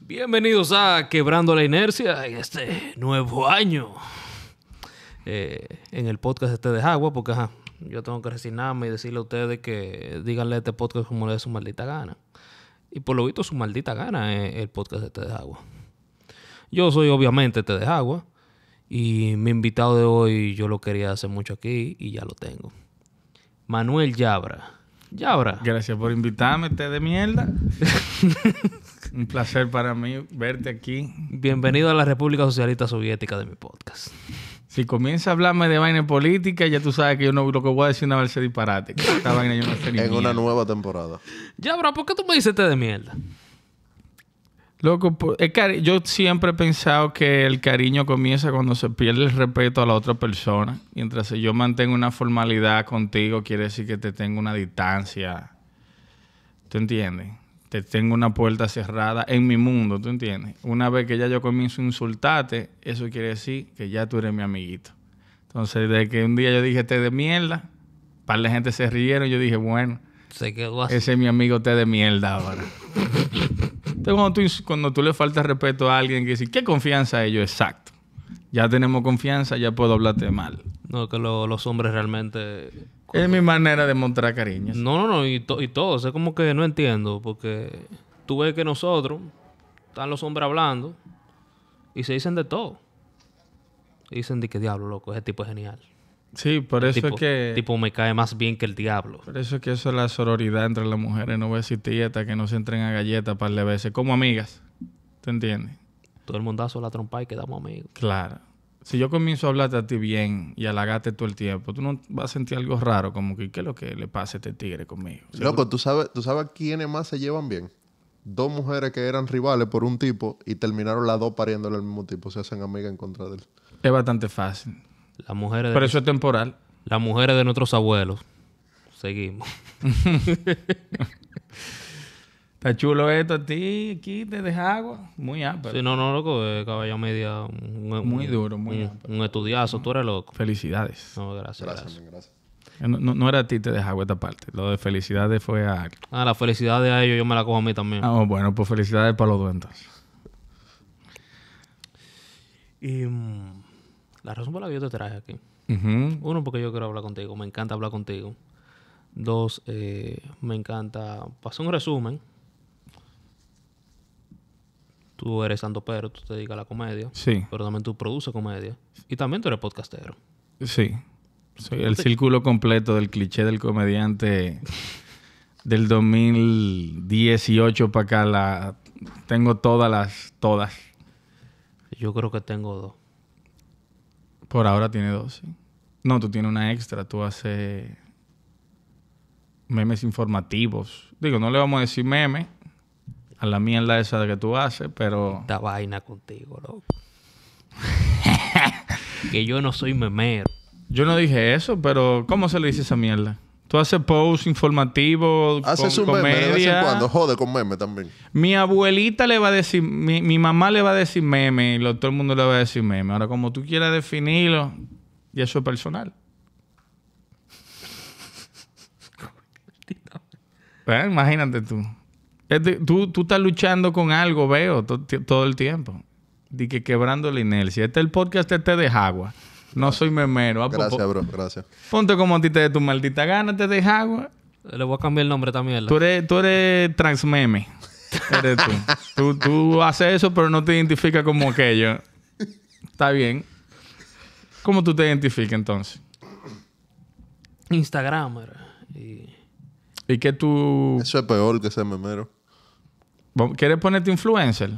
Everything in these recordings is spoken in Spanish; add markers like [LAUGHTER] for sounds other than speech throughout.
Bienvenidos a Quebrando la Inercia en este nuevo año. Eh, en el podcast este de Agua, porque yo tengo que resignarme y decirle a ustedes que díganle a este podcast como le dé su maldita gana. Y por lo visto, su maldita gana es el podcast este de Agua. Yo soy obviamente este de Agua. Y mi invitado de hoy yo lo quería hacer mucho aquí y ya lo tengo. Manuel Yabra. Yabra. Gracias por invitarme, te de mierda. [LAUGHS] Un placer para mí verte aquí. Bienvenido a la República Socialista Soviética de mi podcast. Si comienza a hablarme de vaina política, ya tú sabes que yo no lo que voy a decir una vez disparate. esta vaina yo no [LAUGHS] En una nueva temporada. Yabra, ¿por qué tú me dices te de mierda? Loco, yo siempre he pensado que el cariño comienza cuando se pierde el respeto a la otra persona. Mientras yo mantengo una formalidad contigo, quiere decir que te tengo una distancia. ¿Tú entiendes? Te tengo una puerta cerrada en mi mundo, ¿tú entiendes? Una vez que ya yo comienzo a insultarte, eso quiere decir que ya tú eres mi amiguito. Entonces, desde que un día yo dije te de mierda, para la gente se rieron, y yo dije, bueno, se quedó Ese es mi amigo te de mierda ahora. [LAUGHS] Entonces, cuando tú, le faltas respeto a alguien que dice, ¿qué confianza ellos? Exacto. Ya tenemos confianza, ya puedo hablarte mal. No, que los hombres realmente... Es mi manera de mostrar cariño. No, no, no, y, y todo. O como que no entiendo, porque tú ves que nosotros, están los hombres hablando, y se dicen de todo. dicen de que diablo, loco, ese tipo es genial. Sí, por eso es que... Tipo, me cae más bien que el diablo. Por eso es que eso es la sororidad entre las mujeres. No voy a decir tieta, que no se entren a galletas para de veces. Como amigas. ¿Te entiendes? Todo el mundazo la trompa y quedamos amigos. Claro. Si yo comienzo a hablarte a ti bien y halagarte todo el tiempo, tú no vas a sentir algo raro. Como que, ¿qué es lo que le pasa a este tigre conmigo? Loco, ¿tú sabes, ¿tú sabes quiénes más se llevan bien? Dos mujeres que eran rivales por un tipo y terminaron las dos pariéndole al mismo tipo. Se hacen amigas en contra de él. Es bastante fácil. Las mujeres Pero eso es temporal. Las mujeres de nuestros abuelos. Seguimos. [LAUGHS] Está chulo esto a ti, aquí te deja agua. Muy amplio. Sí, no, no, loco, caballo media. muy duro, muy Un, un estudiazo, tú eres loco. Felicidades. No, gracias. Gracias, gracias. Eh, no, era a ti te dejaba esta parte. Lo de felicidades fue a... Ah, la felicidad de a ellos yo me la cojo a mí también. Ah, oh, bueno, pues felicidades para los dos Y... Mm, la razón por la que yo te traje aquí. Uno, porque yo quiero hablar contigo. Me encanta hablar contigo. Dos, eh, me encanta. paso un resumen. Tú eres santo pero tú te dedicas a la comedia. Sí. Pero también tú produces comedia. Y también tú eres podcastero. Sí. Soy el círculo completo del cliché del comediante [LAUGHS] del 2018 para acá. Tengo todas las. Todas. Yo creo que tengo dos. Por ahora tiene dos, No, tú tienes una extra, tú haces memes informativos. Digo, no le vamos a decir meme a la mierda esa que tú haces, pero... Esta vaina contigo, loco. [LAUGHS] que yo no soy memero. Yo no dije eso, pero ¿cómo se le dice esa mierda? Tú haces post informativo, Haces con, un en cuando, jode con memes también. Mi abuelita le va a decir, mi, mamá le va a decir meme, y todo el mundo le va a decir meme. Ahora, como tú quieras definirlo, y eso es personal. [LAUGHS] Eh, imagínate tú. tú. estás luchando con algo, veo, todo el tiempo. Dice que quebrando la inercia. Este es el podcast este de agua. No soy memero. Ah, pues, gracias, pues, bro. Gracias. Ponte como a ti te tu maldita gana, te deja agua. Le voy a cambiar el nombre también. Tú eres, tú eres transmeme. [LAUGHS] eres tú. tú. Tú haces eso, pero no te identificas como aquello. Está bien. ¿Cómo tú te identificas entonces? instagram Y... ¿Y qué tú...? Eso es peor que ser memero. ¿Quieres ponerte influencer?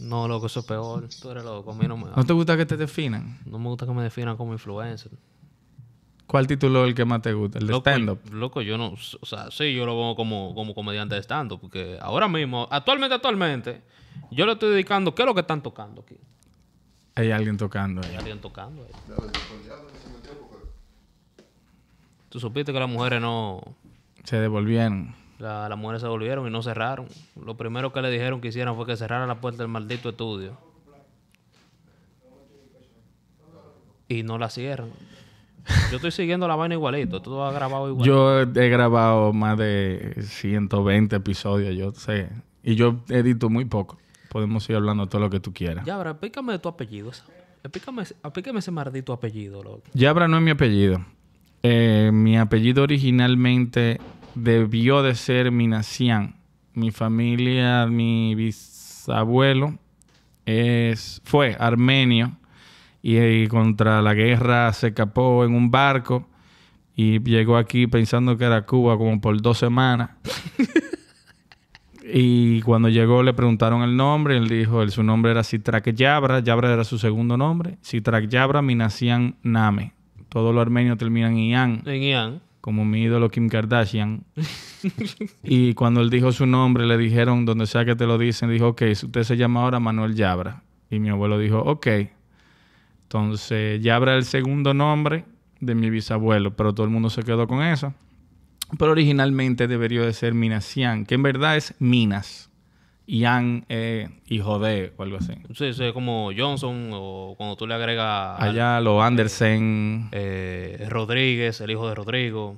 No, loco, eso es peor. Tú eres loco, a mí no me... ¿No te gusta que te definan? No me gusta que me definan como influencer. ¿Cuál título es el que más te gusta? ¿El de stand-up? Loco, yo no... O sea, sí, yo lo veo como, como comediante de stand-up. Porque ahora mismo, actualmente, actualmente, yo le estoy dedicando... ¿Qué es lo que están tocando aquí? Hay alguien tocando. ahí. Hay alguien tocando. Ahí. Tú supiste que las mujeres no... Se devolvieron. La, las mujeres se volvieron y no cerraron. Lo primero que le dijeron que hicieran fue que cerraran la puerta del maldito estudio. Y no la cierran. [LAUGHS] Yo estoy siguiendo la vaina igualito. todo has grabado igual. Yo he grabado más de 120 episodios, yo sé. Y yo edito muy poco. Podemos ir hablando todo lo que tú quieras. Ya, explícame de tu apellido. Explícame, ese maldito apellido, loco. Yabra no es mi apellido. Eh, mi apellido originalmente debió de ser mi nación, Mi familia, mi bisabuelo es, fue armenio y, contra la guerra se escapó en un barco y llegó aquí pensando que era Cuba como por dos semanas. [LAUGHS] y cuando llegó le preguntaron el nombre, él dijo, su nombre era Sitrak Yabra, Yabra era su segundo nombre, Sitrak Yabra nación Name. Todos los armenios terminan en En Ian como mi ídolo Kim Kardashian. y cuando él dijo su nombre, le dijeron, donde sea que te lo dicen, dijo, ok, usted se llama ahora Manuel Yabra. Y mi abuelo dijo, ok. Entonces, Yabra es el segundo nombre de mi bisabuelo, pero todo el mundo se quedó con eso. Pero originalmente debería de ser Minasian, que en verdad es Minas. Ian es eh, hijo de o algo así. Sí, sí, como Johnson o cuando tú le agregas... Allá lo Andersen. Eh, Rodríguez, el hijo de Rodrigo.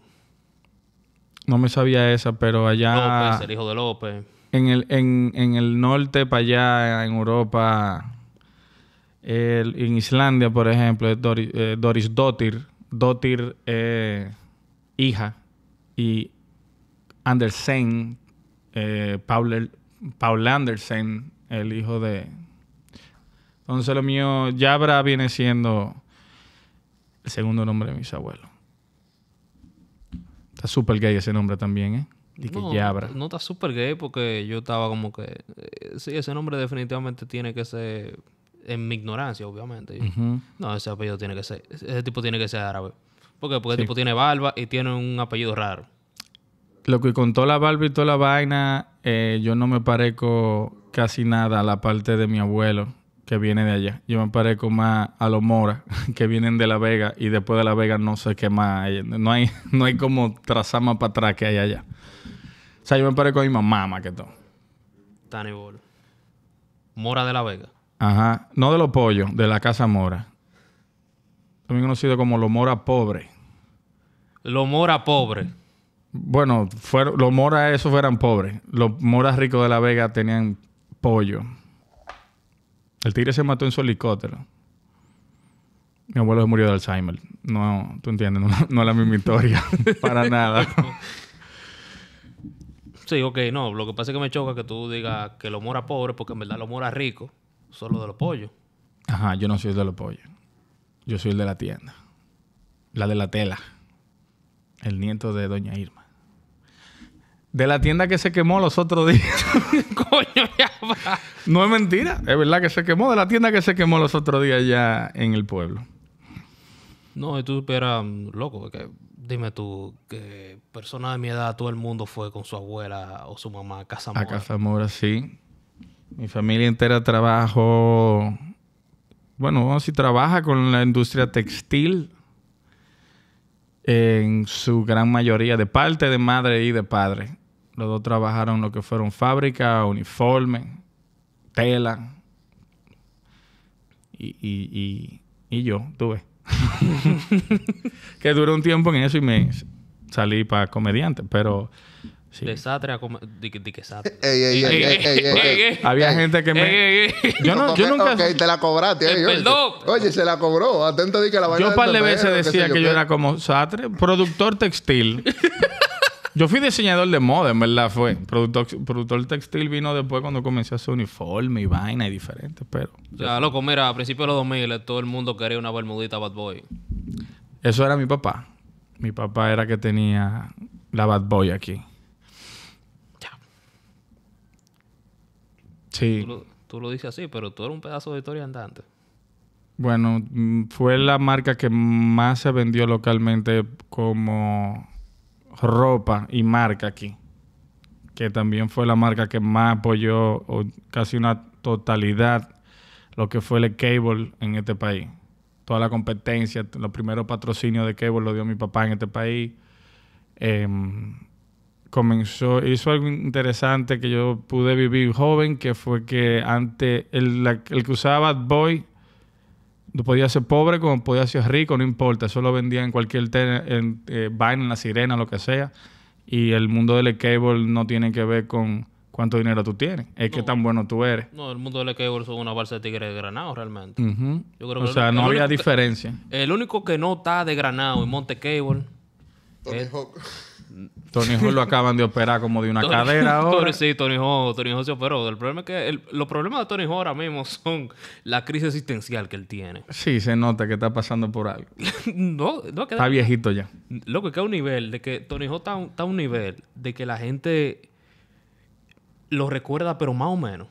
No me sabía esa, pero allá... López, el hijo de López. En el, en, el norte, para allá, en Europa, en Islandia, por ejemplo, es Doris, eh, Doris Dottir. Eh, hija. Y Andersen, eh, Paul Andersen, el hijo de... Entonces lo mío, Yabra viene siendo el segundo nombre de mis abuelos. Está súper gay ese nombre también, ¿eh? Y que no, Yabra. No está súper gay porque yo estaba como que... Eh, sí, ese nombre definitivamente tiene que ser... En mi ignorancia, obviamente. No, ese apellido tiene que ser... Ese tipo tiene que ser árabe. ¿Por qué? Porque ese el tipo tiene barba y tiene un apellido raro. Lo que contó la barba y toda la vaina eh, yo no me parezco casi nada a la parte de mi abuelo que viene de allá. Yo me parezco más a los mora [LAUGHS] que vienen de La Vega y después de La Vega no sé qué más hay. No hay, [LAUGHS] no hay como trazar más para atrás que hay allá. O sea, yo me parezco a mi mamá que todo. Tanibol. Mora de La Vega. Ajá. No de los pollos, de la casa mora. También conocido como los mora pobre. Los mora pobre. Bueno, fueron, los moras esos eran pobres. Los moras ricos de La Vega tenían pollo. El tigre se mató en su helicóptero. Mi abuelo murió de Alzheimer. No, tú entiendes, no, no es la misma historia. [LAUGHS] Para nada. Sí, ok, no. Lo que pasa es que me choca que tú digas que los moras pobres, porque en verdad los moras ricos son los de los pollos. Ajá, yo no soy el de los pollos. Yo soy el de la tienda. La de la tela. El nieto de Doña Irma. De la tienda que se quemó los otros días. [LAUGHS] No es mentira, es verdad que se quemó. De la tienda que se quemó los otros días ya en el pueblo. No, y tú eras mm, loco, porque dime tú, que persona de mi edad, todo el mundo fue con su abuela o su mamá a Casa A Casa sí. Mi familia entera trabajó. Bueno, si trabaja con la industria textil en su gran mayoría, de parte de madre y de padre. Los dos trabajaron lo que fueron fábrica, uniforme, tela. Y, y, y, y yo, tuve. [LAUGHS] que duró un tiempo en eso y me salí para comediante, pero... De Satre a de, que Satre. Ey, ey, ey, [LAUGHS] Había gente que me. [LAUGHS] Yo, no, yo nunca. te la cobraste. Eh, eh, oye, se la cobró. Atento di que la vaina. Yo un par de veces decía que yo era como Satre, productor textil. Yo fui diseñador de moda, en verdad, fue. Productor, productor textil vino después cuando comencé a hacer uniforme y vaina y diferente, pero... Ya, loco, mira, a principios de los 2000 eh, todo el mundo quería una bermudita Bad Boy. Eso era mi papá. Mi papá era que tenía la Bad Boy aquí. Ya. Sí. Tú lo, dices así, pero tú eres un pedazo de historia andante. Bueno, mm, fue la marca que más se vendió localmente como ropa y marca aquí, que también fue la marca que más apoyó o casi una totalidad lo que fue el cable en este país. Toda la competencia, los primeros patrocinios de cable lo dio mi papá en este país. Em, comenzó, hizo algo interesante que yo pude vivir joven, que fue que antes el, el que usaba Bad Boy Tú podías ser pobre como podías ser rico, no importa. Eso lo vendía en cualquier en, eh, vaina, en la sirena, lo que sea. Y el mundo del cable no tiene que ver con cuánto dinero tú tienes. Es que tan bueno tú eres. No, el mundo del cable son una balsa de tigres de granado realmente. o sea, no había diferencia. el único que no está de granado en Monte Cable... Tony Hawk lo acaban de operar como de una cadera [LAUGHS] ahora. sí, Tony Hawk, Tony se operó. El problema es que los problemas de Tony Hawk ahora mismo son la crisis existencial que él tiene. Sí, se nota que está pasando por algo. [LAUGHS] no, no Está viejito ya. Loco, que a un nivel de que Tony Hawk está, a un nivel de que la gente lo recuerda, pero más o menos.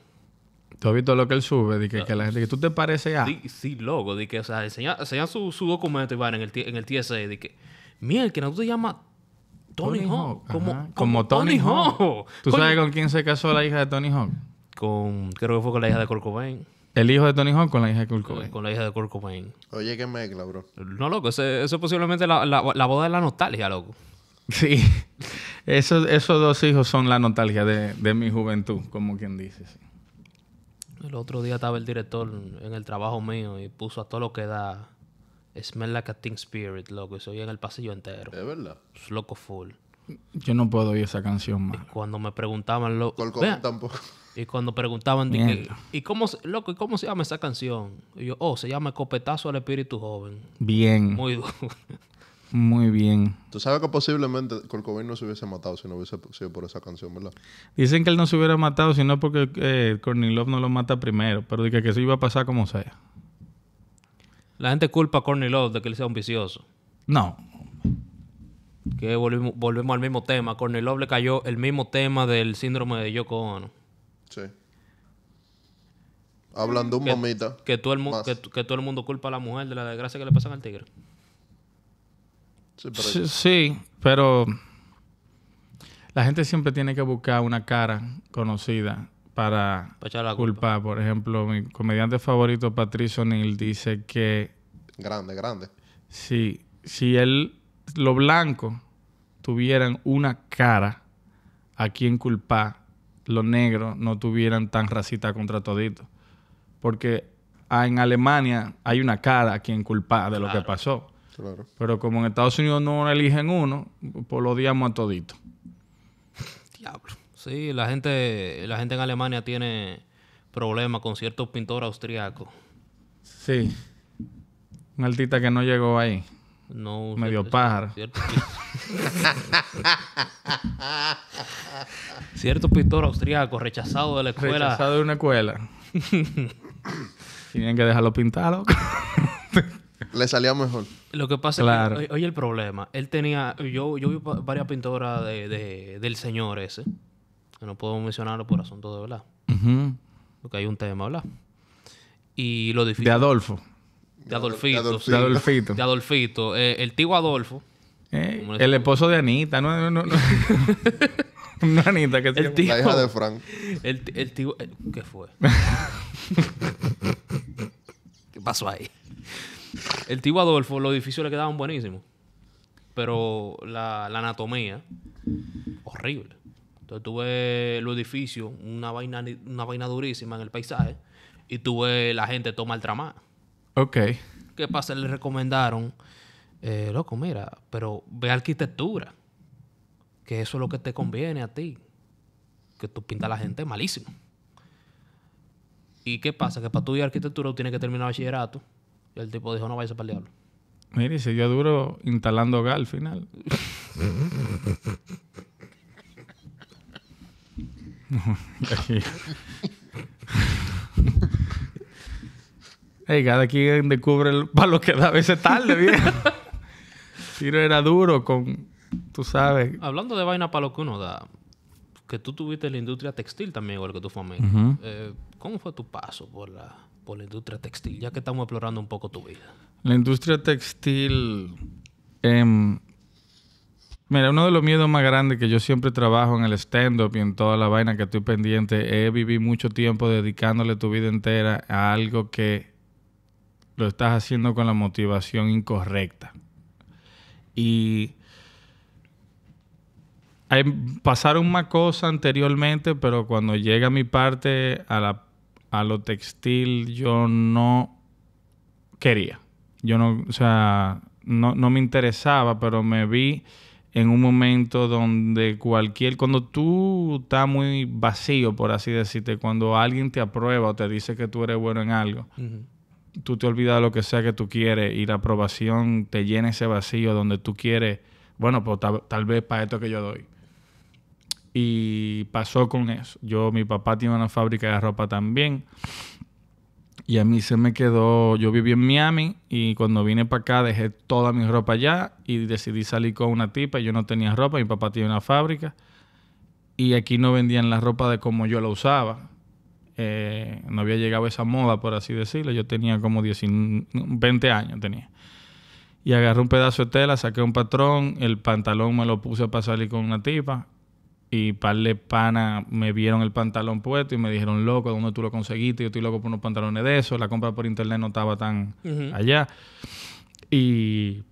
¿Tú has visto lo que él sube? De que, la gente que tú te parece a. Sí, loco. De o sea, enseña su, documento y en el, en el TSA. De que, mira, que no tú te llamas Tony, Hawk. Como, Tony, Hawk. ¿Tú sabes con quién se casó la hija de Tony Hawk? Con, creo que fue con la hija de Kurt El hijo de Tony Hawk con la hija de Kurt Con la hija de Kurt Oye, qué mezcla, bro. No, loco, eso es posiblemente la, boda de la nostalgia, loco. Sí. [LAUGHS] Esos, esos dos hijos son la nostalgia de, mi juventud, como quien dice. El otro día estaba el director en el trabajo mío y puso a todo lo que da Smell like a Spirit, loco. Y se oye en el pasillo entero. Es verdad. loco full. Yo no puedo oír esa canción más. cuando me preguntaban, loco. tampoco. Y cuando preguntaban, ¿y cómo, loco, ¿y cómo se llama esa canción? Y yo, oh, se llama Copetazo al Espíritu Joven. Bien. Muy duro. [LAUGHS] Muy bien. Tú sabes que posiblemente Corcovain no se hubiese matado si no hubiese sido por esa canción, ¿verdad? Dicen que él no se hubiera matado, sino porque eh, Love no lo mata primero, pero dice que, que eso iba a pasar como sea. La gente culpa a Courtney Love de que él sea un vicioso. No. Que volvimos, volvemos al mismo tema. A Courtney Love le cayó el mismo tema del síndrome de Yoko Sí. Hablando un que, mamita. Que todo, el que, todo el mundo culpa a la mujer de la desgracia que le pasan al tigre. sí, pero la gente siempre tiene que buscar una cara conocida para, culpar. Culpa. Por ejemplo, mi comediante favorito, Patricio Neal, dice que... Grande, grande. Si, si él, los blancos tuvieran una cara a quien culpar, los negros no tuvieran tan racista contra todito. Porque ah, en Alemania hay una cara a quien culpar de lo que pasó. Claro. Pero como en Estados Unidos no eligen uno, pues lo odiamos a todito. Diablo. Sí, la gente, la gente en Alemania tiene problemas con ciertos pintores austriacos. Sí. Un artista que no llegó ahí. No. Medio pájaro. Cierto, pintor austriaco rechazado de la escuela. Rechazado de una escuela. [LAUGHS] Tienen que dejarlo pintado. Le salía mejor. Lo que pasa es que, oye, el problema. Él tenía. Yo, yo vi varias pintoras de, del señor ese no puedo mencionarlo por asunto de verdad. Porque hay un tema, ¿verdad? Y lo difícil. De Adolfo. De Adolfito. De Adolfito. De Adolfito. Eh, el tío Adolfo. Eh, el esposo de Anita. No, [LAUGHS] Anita, que es el La hija de Frank. El, tío... Eh, ¿Qué fue? [LAUGHS] ¿Qué pasó ahí? El tío Adolfo, los edificios le quedaban buenísimos. Pero la, la anatomía, horrible. Entonces tuve los edificios, una vaina, una vaina durísima en el paisaje, y tuve la gente toma el tramá. Ok. ¿Qué pasa? Le recomendaron, eh, loco, mira, pero ve arquitectura, que eso es lo que te conviene a ti, que tú pintas a la gente malísimo. ¿Y qué pasa? Que para estudiar arquitectura tú tienes que terminar bachillerato. Y el tipo dijo, no vayas a para el diablo. Mire, se dio duro instalando hogar al final. [LAUGHS] hey, cada quien descubre el palo que da a veces tarde, bien. [LAUGHS] Tiro era duro con, tú sabes. Hablando de vaina para lo que uno da, que tú tuviste la industria textil también, igual que tú familia. Eh, ¿Cómo fue tu paso por la, por la industria textil? Ya que estamos explorando un poco tu vida. La industria textil... Em, Mira, uno de los miedos más grandes que yo siempre trabajo en el stand-up y en toda la vaina que estoy pendiente es vivir mucho tiempo dedicándole tu vida entera a algo que lo estás haciendo con la motivación incorrecta. Y pasaron una cosa anteriormente, pero cuando llega mi parte a, la, a lo textil, yo no quería. Yo no, o sea, no, no me interesaba, pero me vi en un momento donde cualquier, cuando tú estás muy vacío, por así decirte, cuando alguien te aprueba o te dice que tú eres bueno en algo, tú te olvidas de lo que sea que tú quieres y la aprobación te llena ese vacío donde tú quieres, bueno, pues tal, tal vez para esto que yo doy. Y pasó con eso. Yo, mi papá tiene una fábrica de ropa también. Y a mí se me quedó, yo viví en Miami y cuando vine para acá dejé toda mi ropa allá y decidí salir con una tipa. Yo no tenía ropa, mi papá tiene una fábrica y aquí no vendían la ropa de como yo la usaba. Eh, no había llegado esa moda, por así decirlo. Yo tenía como 20 años. tenía. Y agarré un pedazo de tela, saqué un patrón, el pantalón me lo puse para salir con una tipa y par de pana me vieron el pantalón puesto y me dijeron, loco, ¿dónde tú lo conseguiste? Yo estoy loco por unos pantalones de eso. La compra por internet no estaba tan allá. Y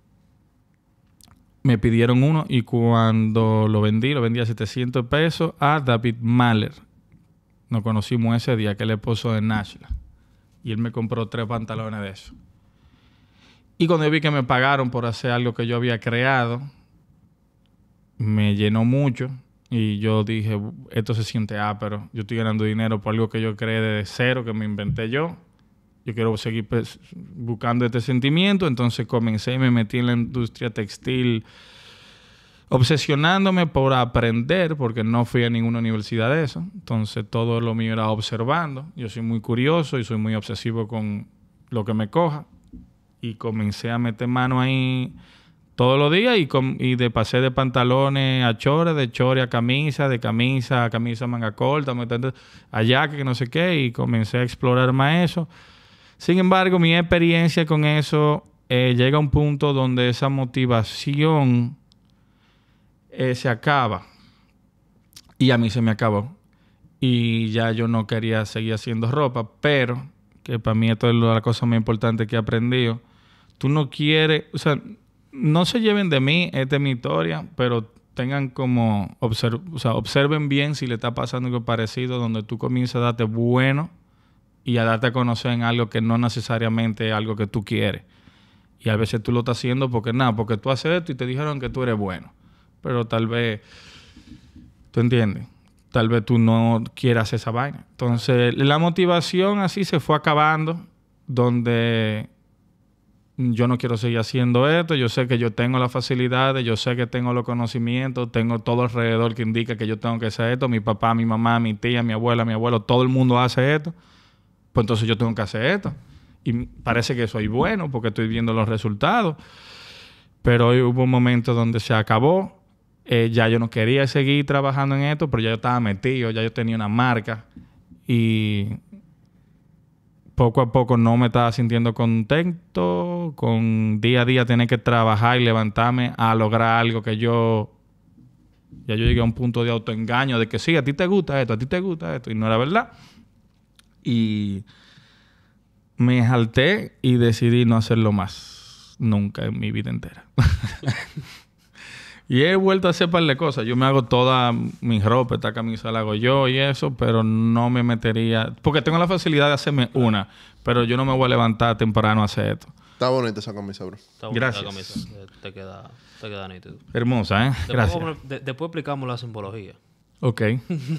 me pidieron uno y cuando lo vendí, lo vendí a 700 pesos a David Mahler. Nos conocimos ese día, que es el esposo de Nashla. Y él me compró tres pantalones de eso. Y cuando yo vi que me pagaron por hacer algo que yo había creado, me llenó mucho y yo dije, esto se siente ah, pero yo estoy ganando dinero por algo que yo creé de cero, que me inventé yo. Yo quiero seguir pues, buscando este sentimiento. Entonces comencé y me metí en la industria textil, obsesionándome por aprender, porque no fui a ninguna universidad de eso. Entonces todo lo mío era observando. Yo soy muy curioso y soy muy obsesivo con lo que me coja. Y comencé a meter mano ahí todos los días y, de pasé de pantalones a chores, de chores a camisa, de camisa a camisa manga corta, allá que no sé qué, y comencé a explorar más eso. Sin embargo, mi experiencia con eso eh, llega a un punto donde esa motivación eh, se acaba. Y a mí se me acabó. Y ya yo no quería seguir haciendo ropa, pero, que para mí esto es la cosa más importante que he aprendido, tú no quieres, no se lleven de mí, esta es mi historia, pero tengan como, o sea, observen bien si le está pasando algo parecido, donde tú comienzas a darte bueno y a darte a conocer en algo que no necesariamente es algo que tú quieres. Y a veces tú lo estás haciendo porque nada, porque tú haces esto y te dijeron que tú eres bueno. Pero tal vez, ¿tú entiendes? Tal vez tú no quieras esa vaina. Entonces, la motivación así se fue acabando, donde yo no quiero seguir haciendo esto, yo sé que yo tengo las facilidades, yo sé que tengo los conocimientos, tengo todo alrededor que indica que yo tengo que hacer esto, mi papá, mi mamá, mi tía, mi abuela, mi abuelo, todo el mundo hace esto, pues entonces yo tengo que hacer esto. Y parece que soy bueno porque estoy viendo los resultados, pero hoy hubo un momento donde se acabó, eh, ya yo no quería seguir trabajando en esto, pero ya yo estaba metido, ya yo tenía una marca y poco a poco no me estaba sintiendo contento, con día a día tener que trabajar y levantarme a lograr algo que yo... Ya yo llegué a un punto de autoengaño, de que sí, a ti te gusta esto, a ti te gusta esto, y no era verdad. Y me salté y decidí no hacerlo más, nunca en mi vida entera. [LAUGHS] Y he vuelto a hacer par de cosas. Yo me hago toda mi ropa, esta camisa la hago yo y eso, pero no me metería. Porque tengo la facilidad de hacerme una, pero yo no me voy a levantar temprano a hacer esto. Está bonita esa camisa, bro. Está Gracias. camisa. Eh, te queda, te queda Hermosa, ¿eh? Gracias. Después, explicamos la simbología. Ok.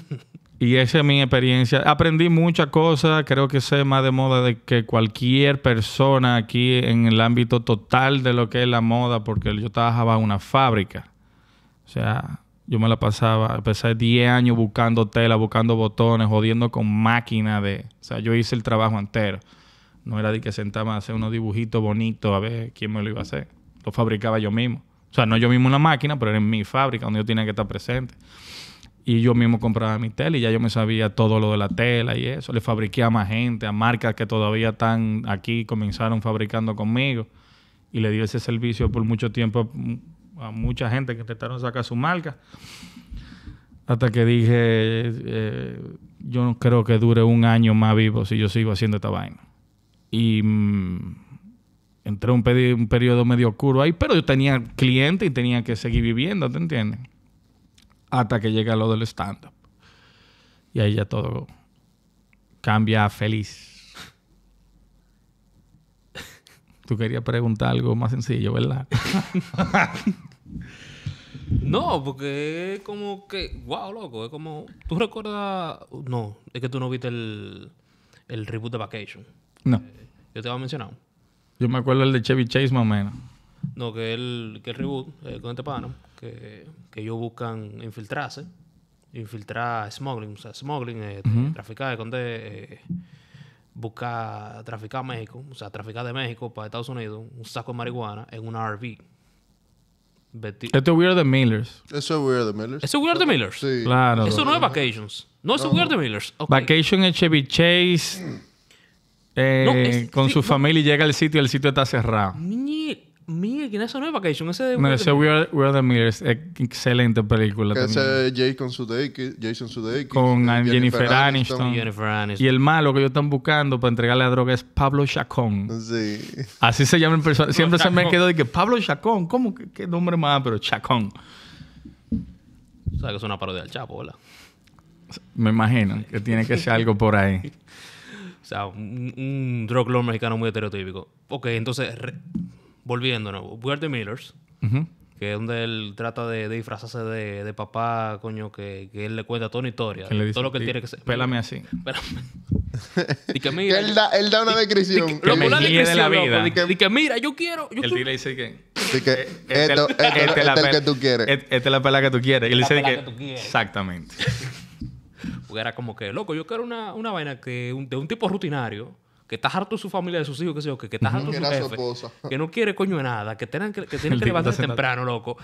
[LAUGHS] y esa es mi experiencia. Aprendí muchas cosas. Creo que sé más de moda de que cualquier persona aquí en el ámbito total de lo que es la moda, porque yo trabajaba en una fábrica o sea, yo me la pasaba, pesar 10 años buscando tela, buscando botones, jodiendo con máquinas de... O sea, yo hice el trabajo entero. No era de que sentaba a hacer unos dibujitos bonitos a ver quién me lo iba a hacer. Lo fabricaba yo mismo. O sea, no yo mismo en la máquina, pero era en mi fábrica donde yo tenía que estar presente. Y yo mismo compraba mi tela y ya yo me sabía todo lo de la tela y eso. Le fabriqué a más gente, a marcas que todavía están aquí, comenzaron fabricando conmigo. Y le di ese servicio por mucho tiempo a mucha gente que intentaron sacar su marca. Hasta que dije, eh, yo no creo que dure un año más vivo si yo sigo haciendo esta vaina. Y mm, entré un, un periodo medio oscuro ahí, pero yo tenía clientes y tenía que seguir viviendo, ¿te entiendes? Hasta que llega lo del stand-up. Y ahí ya todo cambia feliz. Tú querías preguntar algo más sencillo, ¿verdad? [LAUGHS] no, porque es como que, wow, loco, es como, tú recuerdas, no, es que tú no viste el, el reboot de Vacation. No. Eh, yo te había mencionado. Yo me acuerdo el de Chevy Chase más o menos. No, que el, que el reboot eh, con este pano, que, que ellos buscan infiltrarse, infiltrar smuggling, o sea, smuggling, eh, traficar, esconder... Eh, buscar, traficar a México, o sea, traficar de México para Estados Unidos un saco de marihuana en una RV. Esto es Weird the Millers. Eso es Weird the Millers. Eso es Weird the Millers. Sí. Claro. Eso no es Vacations. No, eso es Weird the Millers. Vacation es Chevy Chase. Eh, con su familia y llega al sitio y el sitio está cerrado. Miguel, ¿quién es esa nueva vacation? Ese de no, ese We Are, We Are the Mirrors. Excelente película. Que ese de Jason Sudeikis. Jason Sudeikis. Con eh, Jennifer, Aniston. Jennifer, Aniston. Y el malo que ellos están buscando para entregarle la droga es Pablo Chacón. Sí. Así se llama el personaje. Siempre se me quedó de que Pablo Chacón. ¿Cómo? ¿Qué, nombre más? Pero Chacón. O sea, que es una parodia al Chapo, Hola. Me imagino que tiene que ser algo por ahí. [LAUGHS] O sea, un, drug lord mexicano muy estereotípico. Ok, entonces, volviéndonos, We Are the Millers, que es donde él trata de, disfrazarse de, papá, coño, que, él le cuenta toda una historia. todo lo que él tiene que ser. Pélame así. [LAUGHS] Pélame. [LAUGHS] que mira. él, da, él da una descripción. Que, que, de la vida. y, que, mira, yo quiero. Yo dice que. que eh, este, esto, este la el que tú quieres. Esta este es la pela que tú quieres. Y le dice que, exactamente. [LAUGHS] Porque era como que, loco, yo quiero una, una vaina que de un tipo rutinario que está harto de su familia, de sus hijos, que sé yo, que, que harto su jefe, que no quiere coño de nada, que tienen que, que, tienen que levantarse temprano, loco,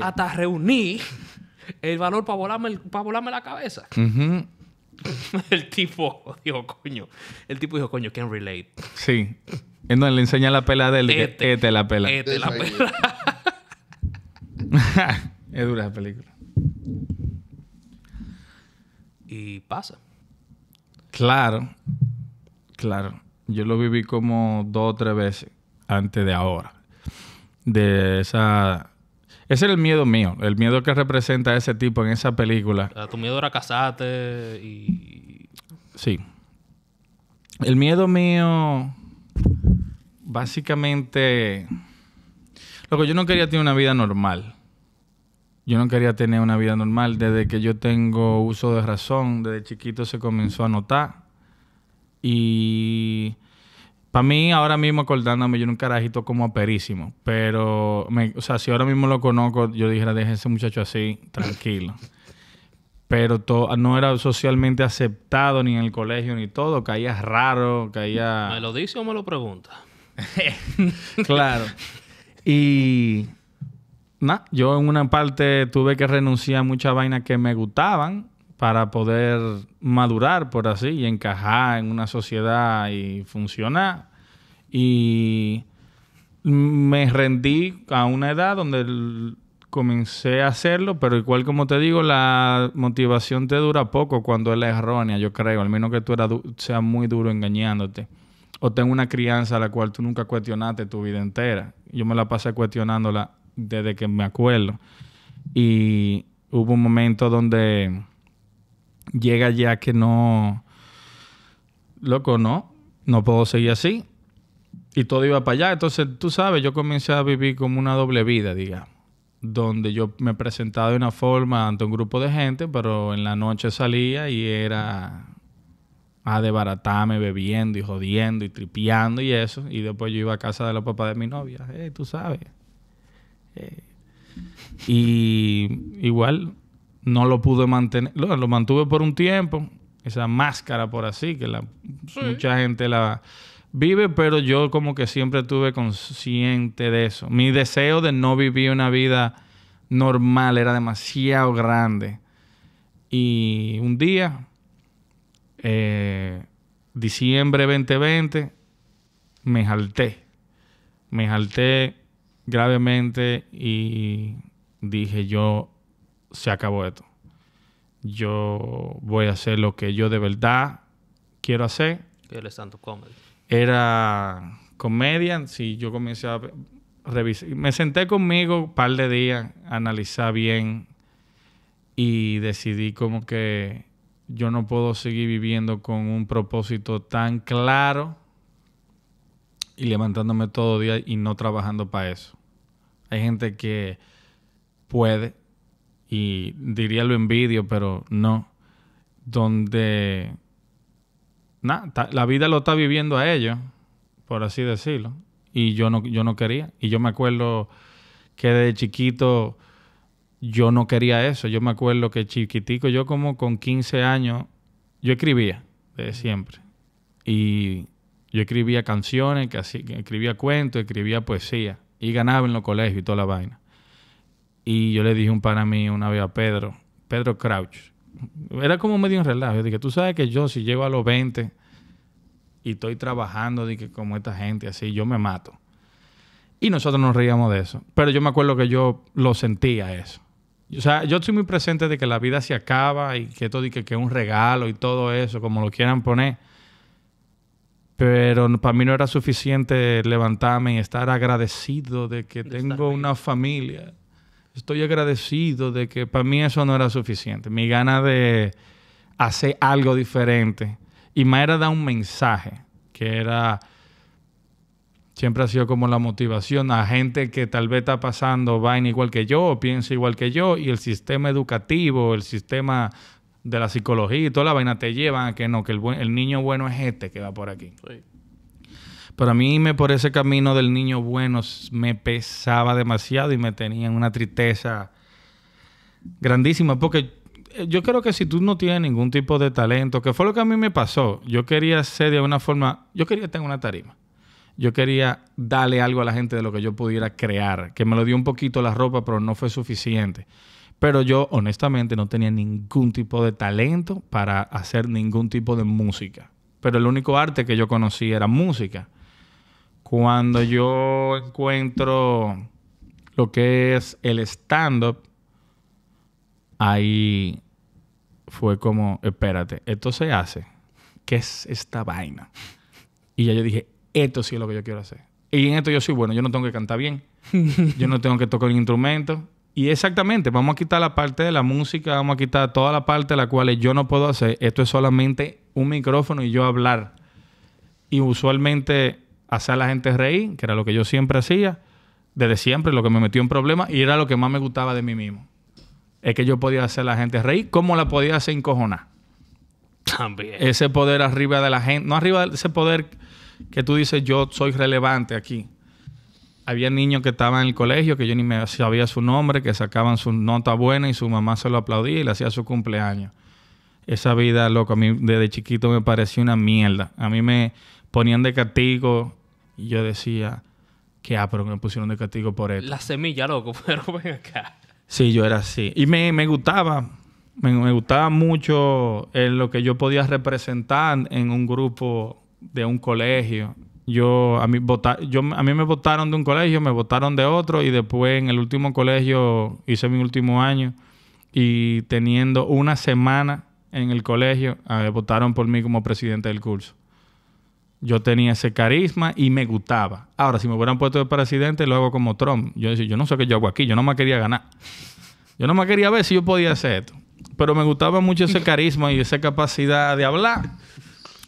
hasta, reunir el valor para volarme, volarme la cabeza. [LAUGHS] el tipo dijo, coño, el tipo dijo, coño, can relate. Sí. No, le enseña la pela de él. Este, este, la pela. Este la pela. [LAUGHS] es dura la película. Y pasa. Claro. Claro, yo lo viví como dos o tres veces antes de ahora. De esa... Ese era el miedo mío, el miedo que representa ese tipo en esa película. tu miedo era casarte y... Sí. El miedo mío, básicamente... Lo que yo no quería tener una vida normal. Yo no quería tener una vida normal. Desde que yo tengo uso de razón, desde chiquito se comenzó a notar y para mí, ahora mismo acordándome, yo era un carajito como aperísimo. Pero, o sea, si ahora mismo lo conozco, yo dijera, déjense muchacho así, tranquilo. pero no era socialmente aceptado ni en el colegio ni todo. Caía raro, caía... ¿Me lo dice o me lo pregunta? [LAUGHS] claro. Y... yo en una parte tuve que renunciar a muchas vainas que me gustaban para poder madurar, por así, y encajar en una sociedad y funcionar. Y me rendí a una edad donde comencé a hacerlo, pero igual como te digo, la motivación te dura poco cuando es errónea, yo creo, al menos que tú seas muy duro engañándote. O tengo una crianza a la cual tú nunca cuestionaste tu vida entera. Yo me la pasé cuestionándola desde que me acuerdo. Y hubo un momento donde llega ya que no, loco, no, no puedo seguir así. Y todo iba para allá. Entonces, tú sabes, yo comencé a vivir como una doble vida, digamos. Donde yo me presentaba de una forma ante un grupo de gente, pero en la noche salía y era a desbaratarme bebiendo y jodiendo y tripeando y eso. Y después yo iba a casa de los papás de mi novia. Eh, tú sabes. Eh. Y igual no lo pude mantener, lo, mantuve por un tiempo, esa máscara por así, que la, mucha gente la vive, pero yo como que siempre estuve consciente de eso. Mi deseo de no vivir una vida normal era demasiado grande. Y un día, eh, diciembre 2020, me jalté. Me jalté gravemente y dije yo se acabó esto. Yo voy a hacer lo que yo de verdad quiero hacer. era tanto comedy. Era comedia. Sí, yo comencé a revisar. Me senté conmigo un par de días, analizar bien y decidí como que yo no puedo seguir viviendo con un propósito tan claro y levantándome todo día y no trabajando para eso. Hay gente que puede, y diría lo envidio, pero no, donde nada, la vida lo está viviendo a ellos, por así decirlo, y yo no, yo no quería. Y yo me acuerdo que de chiquito yo no quería eso. Yo me acuerdo que chiquitico, yo como con 15 años, yo escribía desde siempre. Y yo escribía canciones, que así, escribía cuentos, escribía poesía. Y ganaba en los colegios y toda la vaina. Y yo le dije un pan a mí una vez a Pedro, Pedro Crouch. Era como medio un relajo. Yo dije, tú sabes que yo si llego a los 20 y estoy trabajando dije, como esta gente así, yo me mato. Y nosotros nos reíamos de eso. Pero yo me acuerdo que yo lo sentía eso. O sea, yo estoy muy presente de que la vida se acaba y que todo y que, un regalo y todo eso, como lo quieran poner. Pero para mí no era suficiente levantarme y estar agradecido de que tengo una familia estoy agradecido de que para mí eso no era suficiente. Mi gana de hacer algo diferente. Y más era dar un mensaje, que era, siempre ha sido como la motivación a gente que tal vez está pasando, vaina igual que yo, piensa igual que yo, y el sistema educativo, el sistema de la psicología y toda la vaina te llevan a que no, que el, niño bueno es este que va por aquí. Para mí me por ese camino del niño bueno me pesaba demasiado y me tenía una tristeza grandísima. Porque eh, yo creo que si tú no tienes ningún tipo de talento, que fue lo que a mí me pasó, yo quería ser de alguna forma, yo quería tener una tarima. Yo quería darle algo a la gente de lo que yo pudiera crear, que me lo dio un poquito la ropa, pero no fue suficiente. Pero yo honestamente no tenía ningún tipo de talento para hacer ningún tipo de música. Pero el único arte que yo conocía era música. Cuando yo encuentro lo que es el stand-up, ahí fue como, espérate, esto se hace. ¿Qué es esta vaina? Y ya yo dije, esto sí es lo que yo quiero hacer. Y en esto yo soy bueno, yo no tengo que cantar bien, yo no tengo que tocar un instrumento. Y exactamente, vamos a quitar la parte de la música, vamos a quitar toda la parte de la cual yo no puedo hacer. Esto es solamente un micrófono y yo hablar. Y usualmente hacer a la gente reír, que era lo que yo siempre hacía, desde siempre, lo que me metió en problemas, y era lo que más me gustaba de mí mismo. Es que yo podía hacer a la gente reír, como la podía hacer encojonar. También. Ese poder arriba de la gente, no arriba de ese poder que tú dices, yo soy relevante aquí. Había niños que estaban en el colegio que yo ni me sabía su nombre, que sacaban su nota buena y su mamá se lo aplaudía y le hacía su cumpleaños. Esa vida, loco, a mí desde chiquito me parecía una mierda. A mí me ponían de castigo y yo decía, que ah, pero me pusieron de castigo por esto. La semilla, loco, [LAUGHS] pero ven acá. Sí, yo era así. Y me, gustaba, me, me, gustaba mucho eh, lo que yo podía representar en un grupo de un colegio. Yo a mí, yo, a mí me votaron de un colegio, me votaron de otro y después en el último colegio hice mi último año y teniendo una semana en el colegio, eh, votaron por mí como presidente del curso. Yo tenía ese carisma y me gustaba. Ahora, si me hubieran puesto de presidente, lo hago como Trump. Yo decía, yo no sé qué yo hago aquí, yo no me quería ganar. Yo no me quería ver si yo podía hacer esto. Pero me gustaba mucho ese carisma y esa capacidad de hablar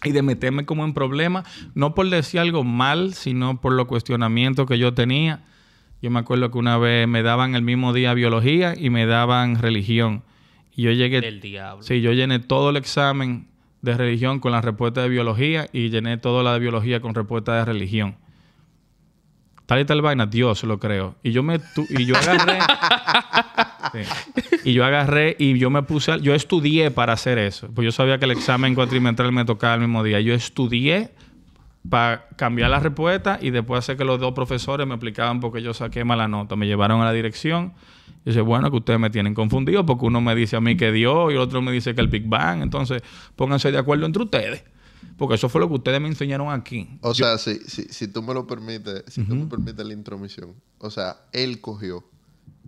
y de meterme como en problemas, no por decir algo mal, sino por los cuestionamientos que yo tenía. Yo me acuerdo que una vez me daban el mismo día biología y me daban religión. Y yo llegué... El diablo. Sí, yo llené todo el examen de religión con la respuesta de biología y llené toda la de biología con respuesta de religión. Tal y tal vaina, Dios lo creo. Y yo me y yo agarré [LAUGHS] y yo agarré y yo me puse, yo estudié para hacer eso, pues yo sabía que el examen cuatrimestral me tocaba el mismo día. Yo estudié para cambiar la respuesta y después hacer que los dos profesores me explicaban porque yo saqué mala nota. Me llevaron a la dirección yo bueno, que ustedes me tienen confundido porque uno me dice a mí que Dios y el otro me dice que el Big Bang. Entonces, pónganse de acuerdo entre ustedes. Porque eso fue lo que ustedes me enseñaron aquí. O sea, si, si, tú me lo permites, si tú me permites la intromisión. O sea, él cogió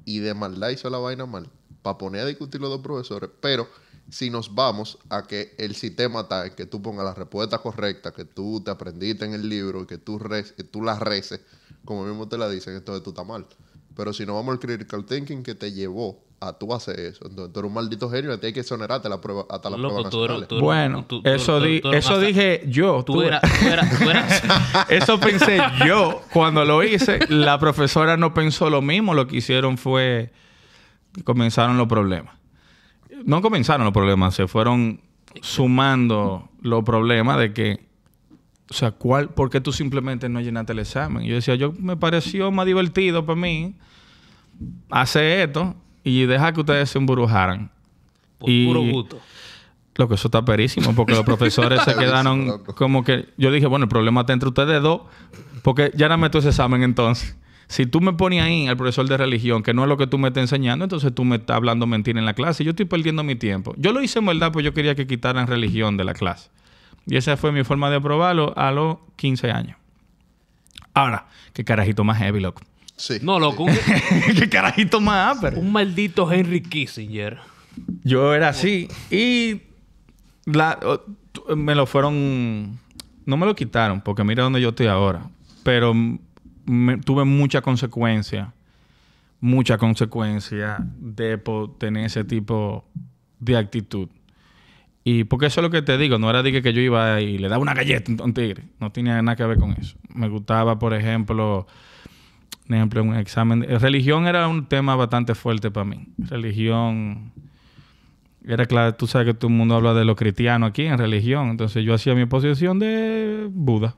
y de maldad hizo la vaina mal para poner a discutir los dos profesores. Pero si nos vamos a que el sistema está que tú pongas la respuesta correcta, que tú te aprendiste en el libro, que tú, que tú las reces, como mismo te la dicen, de tú está mal. Pero si no vamos al critical thinking que te llevó a tú hacer eso. Entonces eres un maldito genio y tienes que exonerarte la hasta la prueba bueno, eso, di eso dije yo. [LAUGHS] eso pensé yo. Cuando lo hice, la profesora no pensó lo mismo. Lo que hicieron fue... Comenzaron los problemas. No comenzaron los problemas. Se fueron sumando los problemas de que o sea, ¿cuál, ¿por qué tú simplemente no llenaste el examen? Yo decía, yo me pareció más divertido para mí hacer esto y dejar que ustedes se emburujaran. Por puro gusto. Lo que eso está perísimo, porque los [LAUGHS] profesores se quedaron como que. Yo dije, bueno, el problema está entre ustedes dos, porque ya no meto ese examen entonces. Si tú me pones ahí al profesor de religión, que no es lo que tú me estás enseñando, entonces tú me estás hablando mentira en la clase. Yo estoy perdiendo mi tiempo. Yo lo hice en verdad, pues yo quería que quitaran religión de la clase. Y esa fue mi forma de probarlo a los 15 años. Ahora, qué carajito más heavy, loco. Sí. No, loco. [LAUGHS] qué carajito más upper. Ah, un maldito Henry Kissinger. Yo era así. Y me lo fueron... No me lo quitaron, porque mira dónde yo estoy ahora. Pero tuve mucha consecuencia. Mucha consecuencia de tener ese tipo de actitud. Y porque eso es lo que te digo, no era de que yo iba y le daba una galleta a un tigre, no tenía nada que ver con eso. Me gustaba, por ejemplo, un ejemplo, un examen. Religión era un tema bastante fuerte para mí. Religión. Era claro, tú sabes que todo el mundo habla de lo cristiano aquí en religión. Entonces yo hacía mi posición de Buda.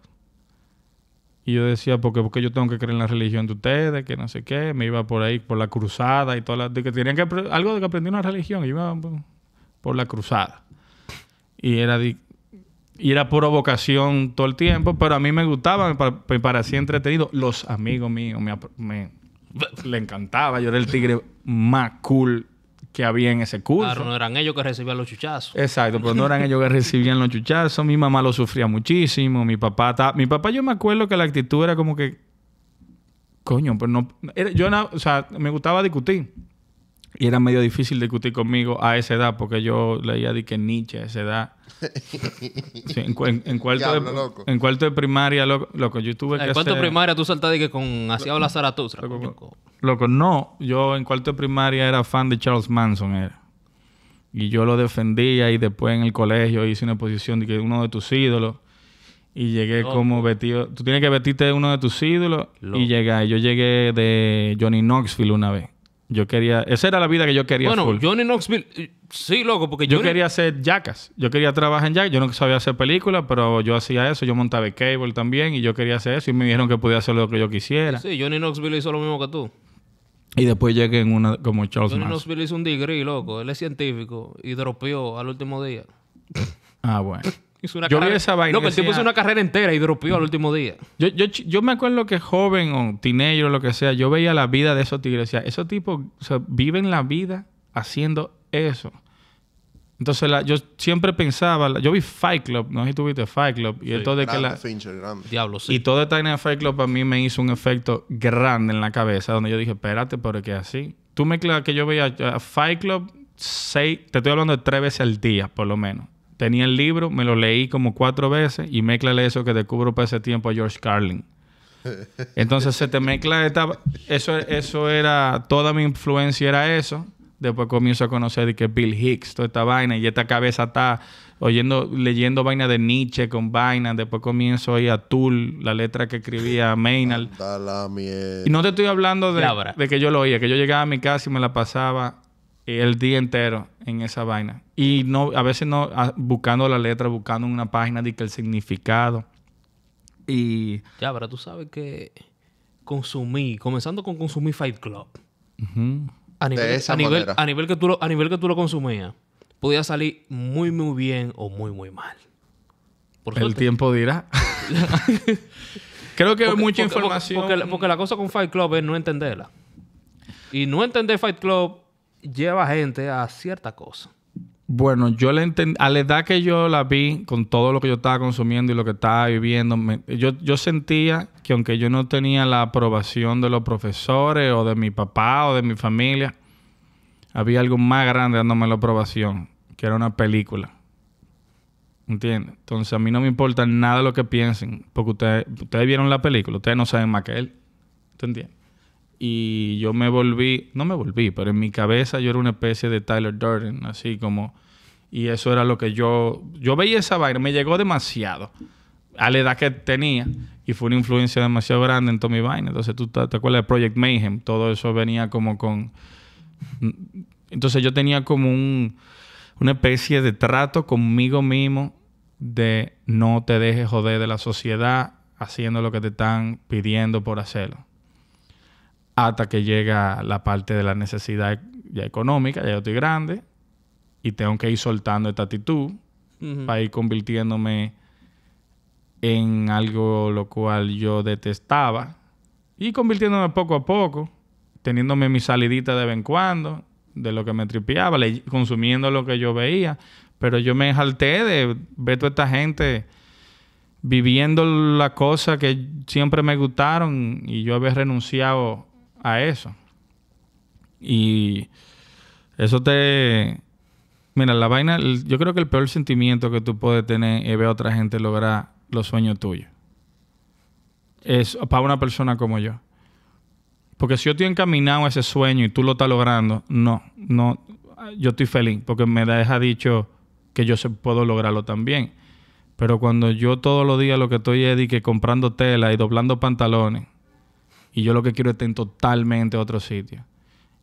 Y yo decía, porque porque yo tengo que creer en la religión de ustedes? Que no sé qué. Me iba por ahí, por la cruzada y todas las... que tenían que... Algo de que aprendí una religión. iba por la cruzada y era, y era pura vocación todo el tiempo, pero a mí me gustaba, me, parecía entretenido. Los amigos míos me, le encantaba, yo era el tigre más cool que había en ese curso. Claro, no eran ellos que recibían los chuchazos. Exacto, pero no eran ellos que recibían los chuchazos. Mi mamá lo sufría muchísimo, mi papá... Mi papá yo me acuerdo que la actitud era como que... Coño, pues no... yo, o sea, me gustaba discutir. Y era medio difícil discutir conmigo a esa edad, porque yo leía de que Nietzsche a esa edad. en, cuarto de, primaria, loco, loco yo tuve que. En cuarto de primaria tú saltaste que con hacía habla Zaratustra. Loco, loco, no. Yo en cuarto de primaria era fan de Charles Manson, era. Y yo lo defendía y después en el colegio hice una exposición de que uno de tus ídolos. Y llegué como vestido. Tú tienes que vestirte de uno de tus ídolos y llegar. Yo llegué de Johnny Knoxville una vez. Yo quería. Esa era la vida que yo quería. Bueno, Johnny Knoxville. Eh, sí, loco, porque yo. quería hacer jackas. Yo quería trabajar en jackas. Yo no sabía hacer películas, pero yo hacía eso. Yo montaba cable también y yo quería hacer eso. Y me dijeron que podía hacer lo que yo quisiera. Sí, Johnny Knoxville hizo lo mismo que tú. Y después llegué en una como Charles Johnny Knoxville hizo un degree, loco. Él es científico y dropeó al último día. ah, bueno yo carrera. vi esa vaina. No, el tipo hizo una carrera entera y dropió al último día. Yo, me acuerdo que joven o teenager o lo que sea, yo veía la vida de esos tigres. Decía, esos tipos viven la vida haciendo eso. Entonces, yo siempre pensaba, yo vi Fight Club, no sé si tuviste Fight Club, y todo de que la. Diablo, sí. Y todo esta tener Fight Club a mí me hizo un efecto grande en la cabeza, donde yo dije, espérate, pero que así. Tú me que yo veía ah, Fight Club, seis, te estoy hablando de tres veces al día, por lo menos. Tenía el libro, me lo leí como cuatro veces y mezclale eso que descubro para ese tiempo a George Carlin. [LAUGHS] Entonces se te mezcla esta... Eso, eso era... Toda mi influencia era eso. Después comienzo a conocer que Bill Hicks, toda esta vaina, y esta cabeza está oyendo, leyendo vaina de Nietzsche con vaina. Después comienzo a oír a Tool, la letra que escribía Maynard. Y no te estoy hablando de, de que yo lo oía, que yo llegaba a mi casa y me la pasaba el día entero en esa vaina. Y no, a veces no, ah, buscando la letra, buscando en una página de el significado. Y. Ya, pero tú sabes que consumí, comenzando con consumir Fight Club. a, nivel, a, nivel, que tú lo, a nivel que tú lo consumías, podía salir muy, muy bien o muy, muy mal. Por el tiempo dirá. [LAUGHS] Creo que hay mucha información. Porque, porque, la cosa con Fight Club es no entenderla. Y no entender Fight Club lleva gente a cierta cosa. Bueno, yo le a la edad que yo la vi, con todo lo que yo estaba consumiendo y lo que estaba viviendo, yo, yo sentía que aunque yo no tenía la aprobación de los profesores o de mi papá o de mi familia, había algo más grande dándome la aprobación, que era una película. ¿Entiendes? Entonces a mí no me importa nada lo que piensen, porque ustedes, ustedes vieron la película, ustedes no saben más que él. entiendes? y yo me volví, no me volví, pero en mi cabeza yo era una especie de Tyler Durden, así como, y eso era lo que yo, yo veía esa vaina, me llegó demasiado a la edad que tenía y fue una influencia demasiado grande en tommy mi vaina. Entonces tú te, acuerdas de Project Mayhem, todo eso venía como con... Entonces yo tenía como una especie de trato conmigo mismo de no te dejes joder de la sociedad haciendo lo que te están pidiendo por hacerlo hasta que llega la parte de la necesidad ya económica, ya yo estoy grande y tengo que ir soltando esta actitud para ir convirtiéndome en algo lo cual yo detestaba y convirtiéndome poco a poco, teniéndome mi salidita de vez en cuando de lo que me tripeaba, consumiendo lo que yo veía, pero yo me jalté de ver toda esta gente viviendo ...la cosa que siempre me gustaron y yo había renunciado a eso. Y eso te... Mira, la vaina, yo creo que el peor sentimiento que tú puedes tener es ver a otra gente lograr los sueños tuyos. Es para una persona como yo. Porque si yo estoy encaminado a ese sueño y tú lo estás logrando, no, no, yo estoy feliz porque me deja dicho que yo se puedo lograrlo también. Pero cuando yo todos los días lo que estoy es comprando tela y doblando pantalones y yo lo que quiero es estar en totalmente otro sitio.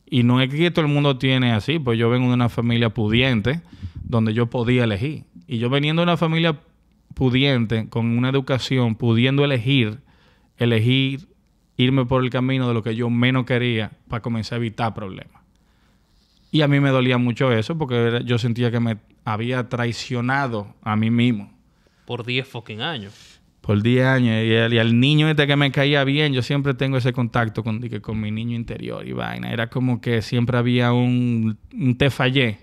Y no es que todo el mundo tiene así, pues yo vengo de una familia pudiente donde yo podía elegir. Y yo veniendo de una familia pudiente, con una educación, pudiendo elegir, elegir irme por el camino de lo que yo menos quería para comenzar a evitar problemas. Y a mí me dolía mucho eso porque yo sentía que me había traicionado a mí mismo. Por 10 fucking años por 10 años. Y al, niño este que me caía bien, yo siempre tengo ese contacto con, con mi niño interior y vaina. Era como que siempre había un, te fallé.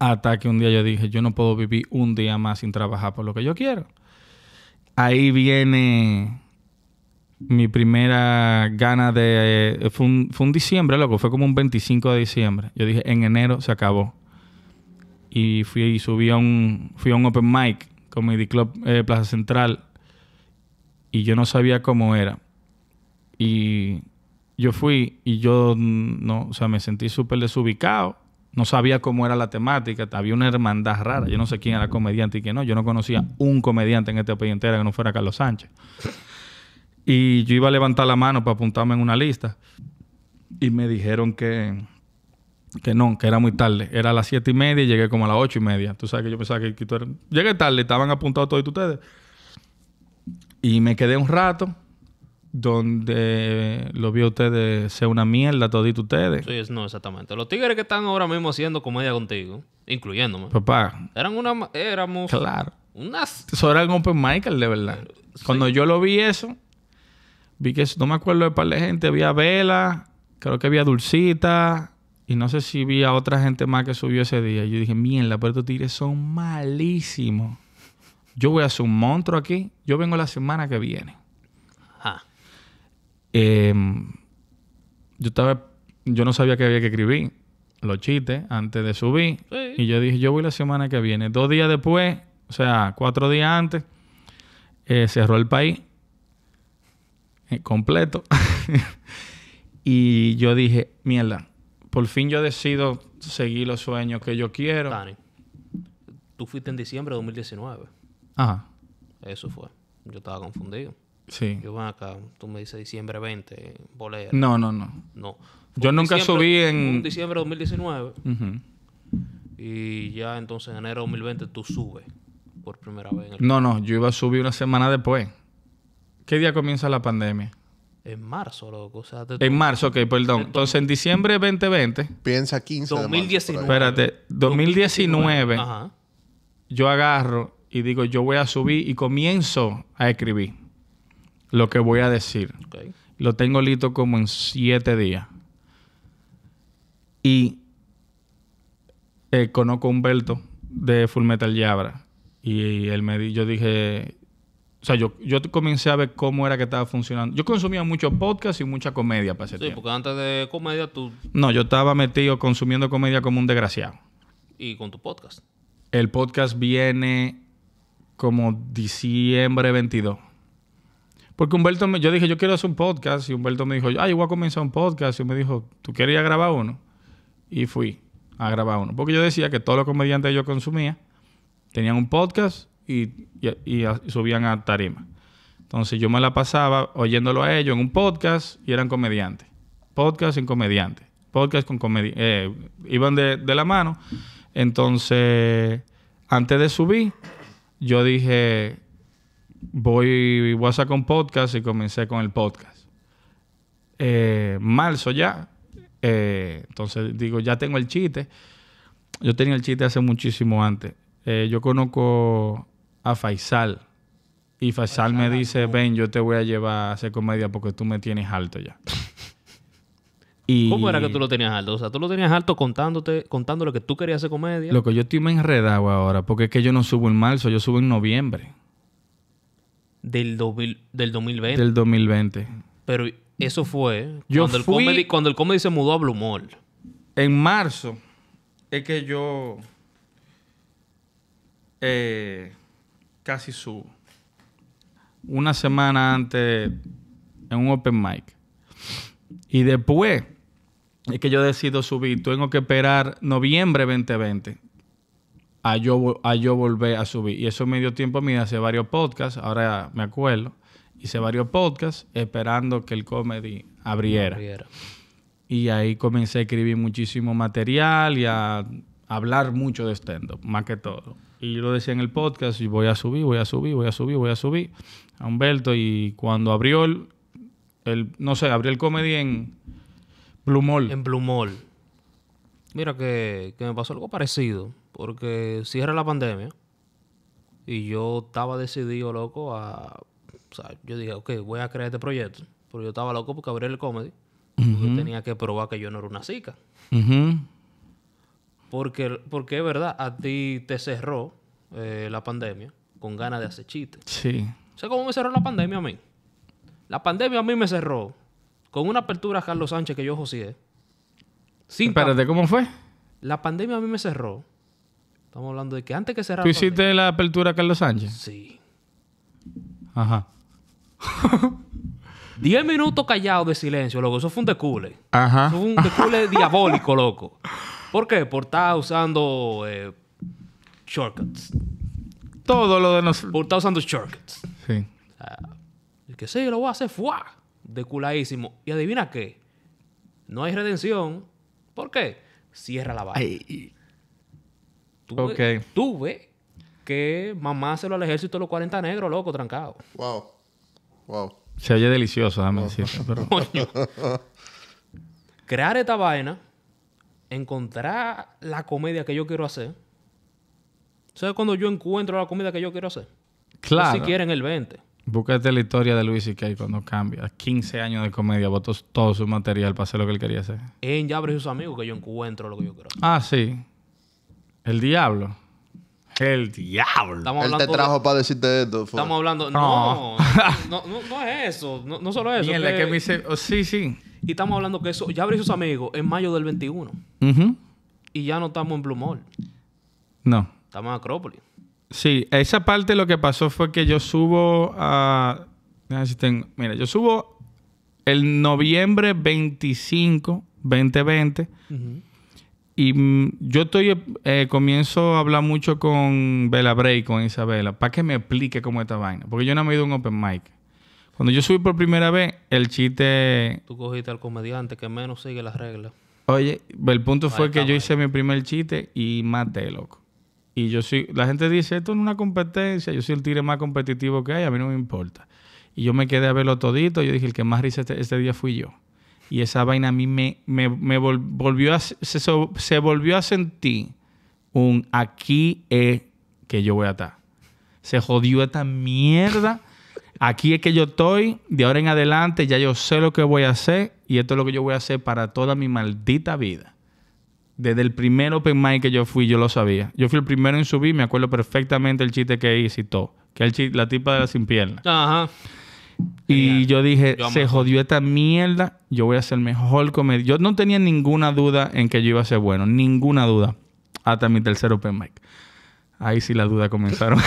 Hasta que un día yo dije, yo no puedo vivir un día más sin trabajar por lo que yo quiero. Ahí viene mi primera gana de... Eh, fue un, fue un diciembre, loco. Fue como un 25 de diciembre. Yo dije, en enero se acabó. Y fui y subí a un, fui a un open mic Comedy Club eh, Plaza Central y yo no sabía cómo era. Y yo fui y yo no, o sea, me sentí súper desubicado. No sabía cómo era la temática, había una hermandad rara. Yo no sé quién era comediante y quién no. Yo no conocía un comediante en este país entero que no fuera Carlos Sánchez. Y yo iba a levantar la mano para apuntarme en una lista. Y me dijeron que, que no, que era muy tarde. Era las siete y media y llegué como a las ocho y media. Tú sabes que yo pensaba que, Llegué tarde, estaban apuntados todos ustedes. Y me quedé un rato donde lo vi a ustedes ser una mierda todito ustedes. Sí, no, exactamente. Los tigres que están ahora mismo haciendo comedia contigo, incluyéndome. Papá. Eran una... Éramos... Claro. Unas... Eso era Open Michael, de verdad. Eh, Cuando yo lo vi eso, vi que... no me acuerdo de par de gente. Había Vela, creo que había Dulcita... Y no sé si vi a otra gente más que subió ese día. Yo dije, mierda, pero estos tigres son malísimos. Yo voy a hacer un monstruo aquí. Yo vengo la semana que viene. Ah. Em, yo estaba... Yo no sabía que había que escribir los chistes antes de subir. Y yo dije, yo voy la semana que viene. Dos días después, o sea, cuatro días antes, eh, cerró el país eh, completo. [LAUGHS] y yo dije, mierda, por fin yo decido seguir los sueños que yo quiero. Dani, tú fuiste en diciembre de 2019. Ajá. Eso fue. Yo estaba confundido. Sí. Yo ven acá, tú me dices diciembre 20, No, no, no. No. yo nunca subí en... diciembre de 2019. Y ya entonces en enero de 2020 tú subes por primera vez. En el no, no, yo iba a subir una semana después. ¿Qué día comienza la pandemia? En marzo, loco. O sea, En marzo, ok, perdón. Entonces, en diciembre 2020. Piensa 15. 2019. De espérate, 2019. Yo agarro y digo, yo voy a subir y comienzo a escribir lo que voy a decir. Lo tengo listo como en siete días. Y eh, conozco a Humberto de Full Metal Yabra. Y él me yo dije, o sea, yo, yo comencé a ver cómo era que estaba funcionando. Yo consumía mucho podcast y mucha comedia para ese sí, porque antes de comedia tú... No, yo estaba metido consumiendo comedia como un desgraciado. ¿Y con tu podcast? El podcast viene como diciembre 22. Porque Humberto me... Yo dije, yo quiero hacer un podcast. Y Humberto me dijo, ay ah, yo voy a comenzar un podcast. Y me dijo, ¿tú querías grabar uno? Y fui a grabar uno. Porque yo decía que todos los comediantes que yo consumía tenían un podcast y, subían a tarima. Entonces yo me la pasaba oyéndolo a ellos en un podcast y eran comediantes. Podcast en comediante. Podcast con comediantes. Eh, iban de, la mano. Entonces, antes de subir, yo dije, voy, a sacar un podcast y comencé con el podcast. Eh, marzo ya. Eh, entonces digo, ya tengo el chiste. Yo tenía el chiste hace muchísimo antes. yo conozco a Faisal. Y Faisal me dice, ven, yo te voy a llevar a hacer comedia porque tú me tienes alto ya. [LAUGHS] y ¿Cómo era que tú lo tenías alto? O sea, tú lo tenías alto contándote, contando lo que tú querías hacer comedia. Lo que yo estoy me enredado ahora, porque es que yo no subo en marzo, yo subo en noviembre. Del, del 2020. Del 2020. Pero eso fue cuando, el comedy, cuando el comedy se mudó a Blumol. En marzo es que yo... Eh, casi subo. Una semana antes en un open mic. Y después es que yo decido subir. Tengo que esperar noviembre 2020 a yo, a yo volver a subir. Y eso me dio tiempo a mí hace varios podcasts. Ahora me acuerdo. Hice varios podcasts esperando que el comedy abriera. Y ahí comencé a escribir muchísimo material y a hablar mucho de stand más que todo. Y yo lo decía en el podcast, y voy a subir, voy a subir, voy a subir, voy a subir a Humberto. Y cuando abrió el, no sé, abrió el comedy en Mall. En Mall. Mira que, me pasó algo parecido, porque cierra la pandemia y yo estaba decidido, loco, a... O sea, yo dije, ok, voy a crear este proyecto. Pero yo estaba loco porque abrí el comedy. Porque tenía que probar que yo no era una cica. Porque, porque es verdad, a ti te cerró eh, la pandemia con ganas de hacer chistes. Sí. ¿Sabes cómo me cerró la pandemia a mí? La pandemia a mí me cerró con una apertura a Carlos Sánchez que yo Sí. Espérate, ¿cómo fue? La pandemia a mí me cerró. Estamos hablando de que antes que cerrar... ¿Tú hiciste la apertura a Carlos Sánchez? Sí. Ajá. [LAUGHS] Diez minutos callados de silencio, loco. Eso fue un decule. Ajá. Eso fue un decule diabólico, loco. [LAUGHS] ¿Por qué? Por estar usando eh, shortcuts. Todo lo de nosotros. Por estar usando shortcuts. Sí. el que sí, lo voy a hacer fuá. De culadísimo. Y adivina qué. No hay redención. ¿Por qué? Cierra la vaina. Tuve, okay. tuve que mamá mamárselo al ejército los 40 negros, loco, trancado. Wow. Wow. Se oye delicioso, dame wow. [LAUGHS] Crear esta vaina encontrar la comedia que yo quiero hacer. ¿Sabes cuando yo encuentro la comedia que yo quiero hacer? Claro. si quieren el 20. Búscate la historia de Luis y Kay cuando cambia. 15 años de comedia, botó todo su material para hacer lo que él quería hacer. En ya y sus amigos que yo encuentro lo que yo quiero hacer. Ah, sí. El diablo. El diablo. Él te trajo para decirte esto. Estamos hablando. No. No, es eso. No, solo [LAUGHS] eso. Oh, sí, sí. Y estamos hablando que eso ya abrió sus amigos en mayo del 21. Y ya no estamos en Blue Mall. No. Estamos en Acrópolis. Sí, esa parte lo que pasó fue que yo subo a. Si tengo, mira, yo subo el noviembre 25, 2020. Y mm, yo estoy, eh, comienzo a hablar mucho con Bella Bray, con Isabela, para que me explique cómo está esta vaina. Porque yo no me he ido a un open mic. Cuando yo subí por primera vez, el chiste. Tú cogiste al comediante que menos sigue las reglas. Oye, el punto fue que yo hice mi primer chiste y maté, loco. Y yo soy. La gente dice, esto es una competencia, yo soy el tigre más competitivo que hay, a mí no me importa. Y yo me quedé a verlo todito. Yo dije, el que más risa este, este día fui yo. Y esa vaina a mí me, me, volvió a, se, se, volvió a sentir un aquí es que yo voy a estar. Se jodió esta mierda aquí es que yo estoy, de ahora en adelante ya yo sé lo que voy a hacer y esto es lo que yo voy a hacer para toda mi maldita vida. Desde el primer open mic que yo fui, yo lo sabía. Yo fui el primero en subir, me acuerdo perfectamente el chiste que hice y todo. Que el chiste, la tipa de la sin pierna. Ajá. Y yo dije, se jodió esta mierda, yo voy a ser mejor comediante. Yo no tenía ninguna duda en que yo iba a ser bueno, ninguna duda. Hasta mi tercer open mic. Ahí sí las dudas comenzaron.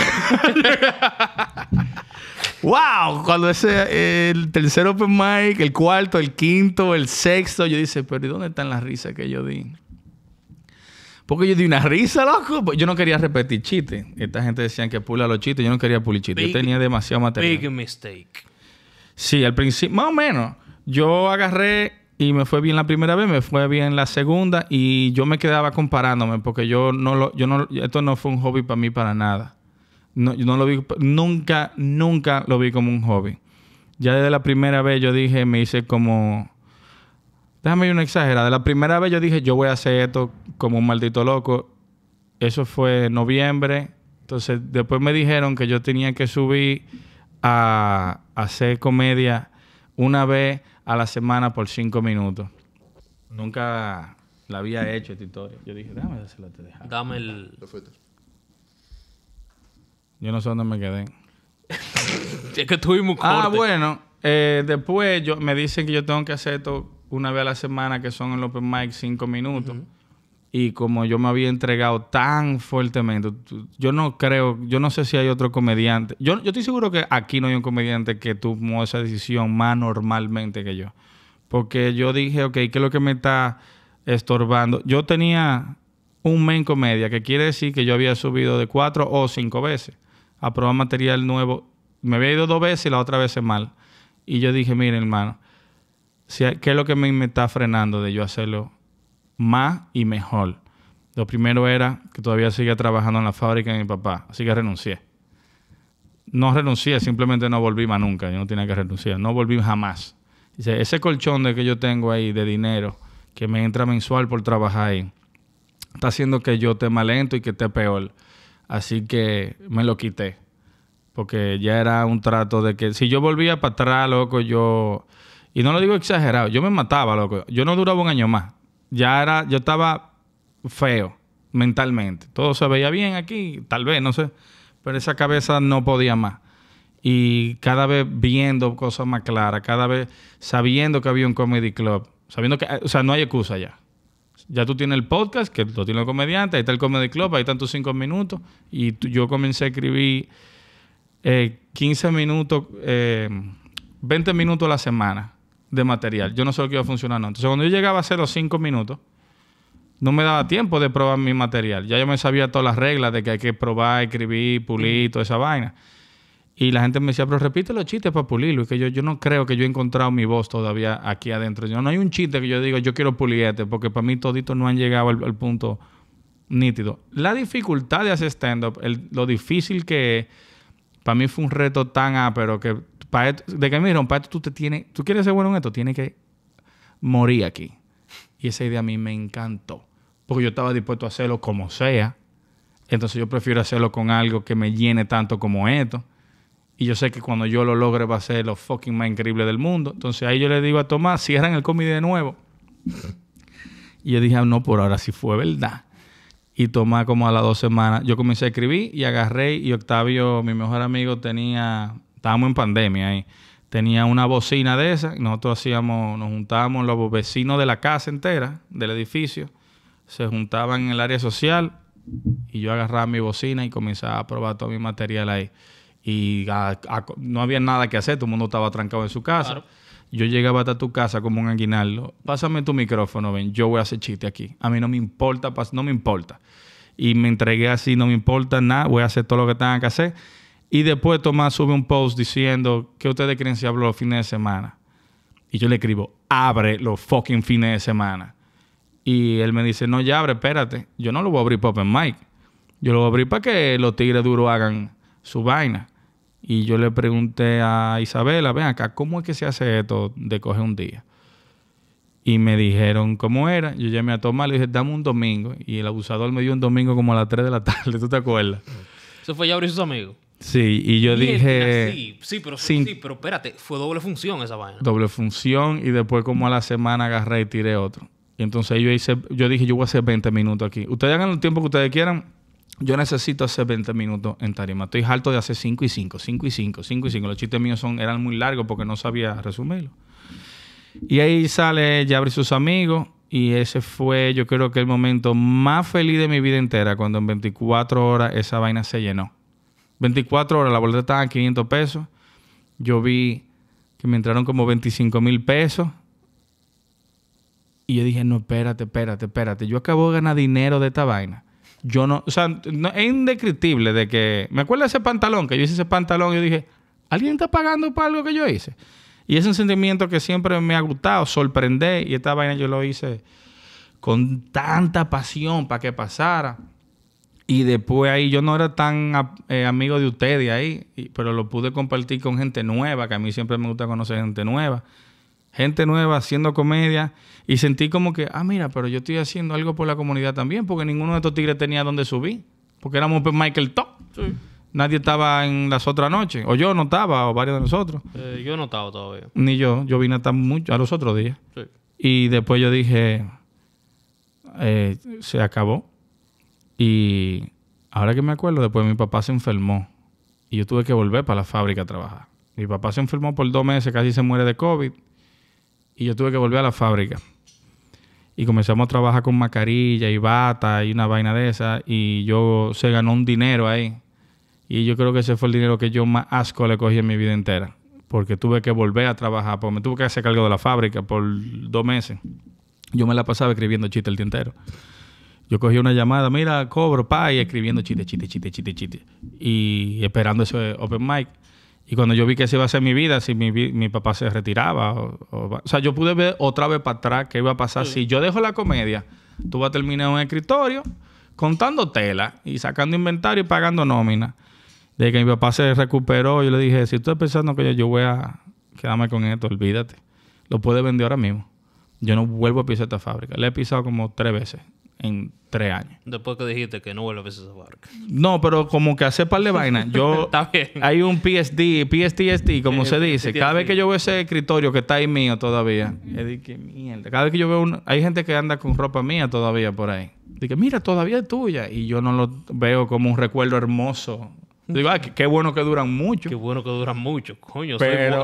[LAUGHS] [LAUGHS] ¡Wow! Cuando ese, el tercer open mic, el cuarto, el quinto, el sexto, yo dice, pero ¿y dónde están las risas que yo di? Porque yo di una risa, loco. Pues, yo no quería repetir chistes. Esta gente decía que pula los chistes. Yo no quería pulir chistes. Yo tenía demasiado material. Big mistake. Sí, al principio, más o menos. Yo agarré y me fue bien la primera vez, me fue bien la segunda y yo me quedaba comparándome porque yo no lo, yo no, esto no fue un hobby para mí para nada. No, no lo vi, nunca, nunca lo vi como un hobby. Ya desde la primera vez yo dije, me hice como... Déjame ir una de La primera vez yo dije, yo voy a hacer esto como un maldito loco. Eso fue en noviembre. Entonces, después me dijeron que yo tenía que subir a, hacer comedia una vez a la semana por cinco minutos. Nunca la había hecho esta historia. Yo dije, déjame hacerlo. Este Dame el... Yo no sé dónde me quedé. [LAUGHS] es que Ah, bueno. Eh, después yo, me dicen que yo tengo que hacer esto una vez a la semana, que son en el Open Mic cinco minutos. Y como yo me había entregado tan fuertemente, yo no creo, yo no sé si hay otro comediante. Yo, yo estoy seguro que aquí no hay un comediante que tomó esa decisión más normalmente que yo. Porque yo dije, ok, ¿qué es lo que me está estorbando? Yo tenía un main comedia, que quiere decir que yo había subido de cuatro o cinco veces a material nuevo. Me había ido dos veces y la otra vez mal. Y yo dije, mire, hermano, ¿qué es lo que me, está frenando de yo hacerlo más y mejor? Lo primero era que todavía seguía trabajando en la fábrica de mi papá, así que renuncié. No renuncié, simplemente no volví más nunca, yo no tenía que renunciar, no volví jamás. Dice, ese colchón de que yo tengo ahí de dinero que me entra mensual por trabajar ahí, está haciendo que yo esté más lento y que esté peor. Así que me lo quité. Porque ya era un trato de que si yo volvía para atrás, loco, yo. Y no lo digo exagerado, yo me mataba, loco. Yo no duraba un año más. Ya era, yo estaba feo mentalmente. Todo se veía bien aquí, tal vez, no sé. Pero esa cabeza no podía más. Y cada vez viendo cosas más claras, cada vez sabiendo que había un comedy club, sabiendo que, o sea, no hay excusa ya. Ya tú tienes el podcast, que lo tiene el comediante, ahí está el Comedy Club, ahí están tus cinco minutos. Y yo comencé a escribir 15 eh, minutos, 20 eh, minutos a la semana de material. Yo no sé lo que iba a funcionar, no. Entonces, cuando yo llegaba a hacer los 5 minutos, no me daba tiempo de probar mi material. Ya yo me sabía todas las reglas de que hay que probar, escribir, pulir, toda esa vaina. Y la gente me decía, pero repite los chistes para pulirlo. Y que yo, no creo que yo he encontrado mi voz todavía aquí adentro. Yo, no hay un chiste que yo digo, yo quiero pulir este", porque para mí toditos no han llegado al, punto nítido. La dificultad de hacer stand-up, lo difícil que es... para mí fue un reto tan ápero que, de que me dijeron, para esto tú te tienes, tú quieres ser bueno en esto, tienes que morir aquí. Y esa idea a mí me encantó, porque yo estaba dispuesto a hacerlo como sea. Entonces yo prefiero hacerlo con algo que me llene tanto como esto y yo sé que cuando yo lo logre va a ser lo fucking más increíble del mundo. Entonces ahí yo le digo a Tomás, cierran el cómic de nuevo. y yo dije, ah, no, por ahora sí fue verdad. Y Tomás como a las dos semanas, yo comencé a escribir y agarré y Octavio, mi mejor amigo, tenía, estábamos en pandemia ahí, tenía una bocina de esa. nosotros hacíamos, nos juntábamos los vecinos de la casa entera, del edificio, se juntaban en el área social y yo agarraba mi bocina y comenzaba a probar todo mi material ahí y no había nada que hacer, todo el mundo estaba trancado en su casa. Yo llegaba hasta tu casa como un aguinaldo. Pásame tu micrófono, ven, yo voy a hacer chiste aquí. A mí no me importa, no me importa. Y me entregué así, no me importa nada, voy a hacer todo lo que tengan que hacer. Y después Tomás sube un post diciendo que ustedes creen si hablo los fines de semana. Y yo le escribo, abre los fucking fines de semana. Y él me dice, no, ya abre, espérate. Yo no lo voy a abrir para Open Mike. Yo lo voy a abrir para que los tigres duros hagan su vaina. Y yo le pregunté a Isabela, ven acá, ¿cómo es que se hace esto de coger un día? Y me dijeron cómo era. Yo llamé a Tomás, le dije, dame un domingo. Y el abusador me dio un domingo como a las 3 de la [LAUGHS] tarde, ¿tú te acuerdas? Eso fue ya y sus amigos. Sí, y yo dije... sí, pero, sí, pero espérate, fue doble función esa vaina. Doble función y después como a la semana agarré y tiré otro. Y entonces yo hice, yo dije, yo voy a hacer 20 minutos aquí. Ustedes hagan el tiempo que ustedes quieran, yo necesito hacer 20 minutos en tarima. Estoy harto de hacer 5 y 5, 5 y 5, 5 y 5. Los chistes míos eran muy largos porque no sabía resumirlo. Y ahí sale Jabri y sus amigos. Y ese fue, yo creo que el momento más feliz de mi vida entera, cuando en 24 horas esa vaina se llenó. 24 horas, la boleta estaba en 500 pesos. Yo vi que me entraron como 25 mil pesos. Y yo dije, no, espérate, espérate, espérate. Yo acabo de ganar dinero de esta vaina yo no, o sea, es indescriptible de que, me acuerdo de ese pantalón, que yo hice ese pantalón y yo dije, ¿alguien está pagando para algo que yo hice? Y es un sentimiento que siempre me ha gustado, sorprender, y esta vaina yo lo hice con tanta pasión para que pasara. Y después ahí yo no era tan eh, amigo de ustedes ahí, pero lo pude compartir con gente nueva, que a mí siempre me gusta conocer gente nueva gente nueva haciendo comedia y sentí como que, ah, mira, pero yo estoy haciendo algo por la comunidad también, porque ninguno de estos tigres tenía donde subir, porque éramos Michael Top. Nadie estaba en las otras noches, o yo no estaba, o varios de nosotros. Eh, yo no estaba todavía. Ni yo, yo vine hasta mucho, a los otros días. Y después yo dije, eh, se acabó. Y ahora que me acuerdo, después mi papá se enfermó y yo tuve que volver para la fábrica a trabajar. Mi papá se enfermó por dos meses, casi se muere de COVID y yo tuve que volver a la fábrica. Y comenzamos a trabajar con mascarilla y bata y una vaina de esa. Y yo se ganó un dinero ahí. Y yo creo que ese fue el dinero que yo más asco le cogí en mi vida entera. Porque tuve que volver a trabajar, porque me tuve que hacer cargo de la fábrica por dos meses. Yo me la pasaba escribiendo chiste el día entero. Yo cogí una llamada, mira, cobro, pa, y escribiendo chiste, chiste, chiste, chiste, chiste. Y esperando ese open mic. Y cuando yo vi que esa iba a ser mi vida, si mi, papá se retiraba, o, sea, yo pude ver otra vez para atrás qué iba a pasar. Si yo dejo la comedia, tú vas a terminar en un escritorio contando tela y sacando inventario y pagando nómina. De que mi papá se recuperó, yo le dije, si tú estás pensando que yo, voy a quedarme con esto, olvídate. Lo puedes vender ahora mismo. Yo no vuelvo a pisar esta fábrica. Le he pisado como tres veces en tres años. Después que dijiste que no vuelve a ver esa barca. No, pero como que hace par de vainas. [LAUGHS] Yo, está bien. Hay un PSD, PSTST, como eh, se dice. Cada vez que yo veo ese escritorio que está ahí mío todavía, mierda. Cada vez que yo veo hay gente que anda con ropa mía todavía por ahí. Dije, mira, todavía es tuya. Y yo no lo veo como un recuerdo hermoso. Digo, ay, ah, qué, bueno que duran mucho. Qué bueno que duran mucho, coño.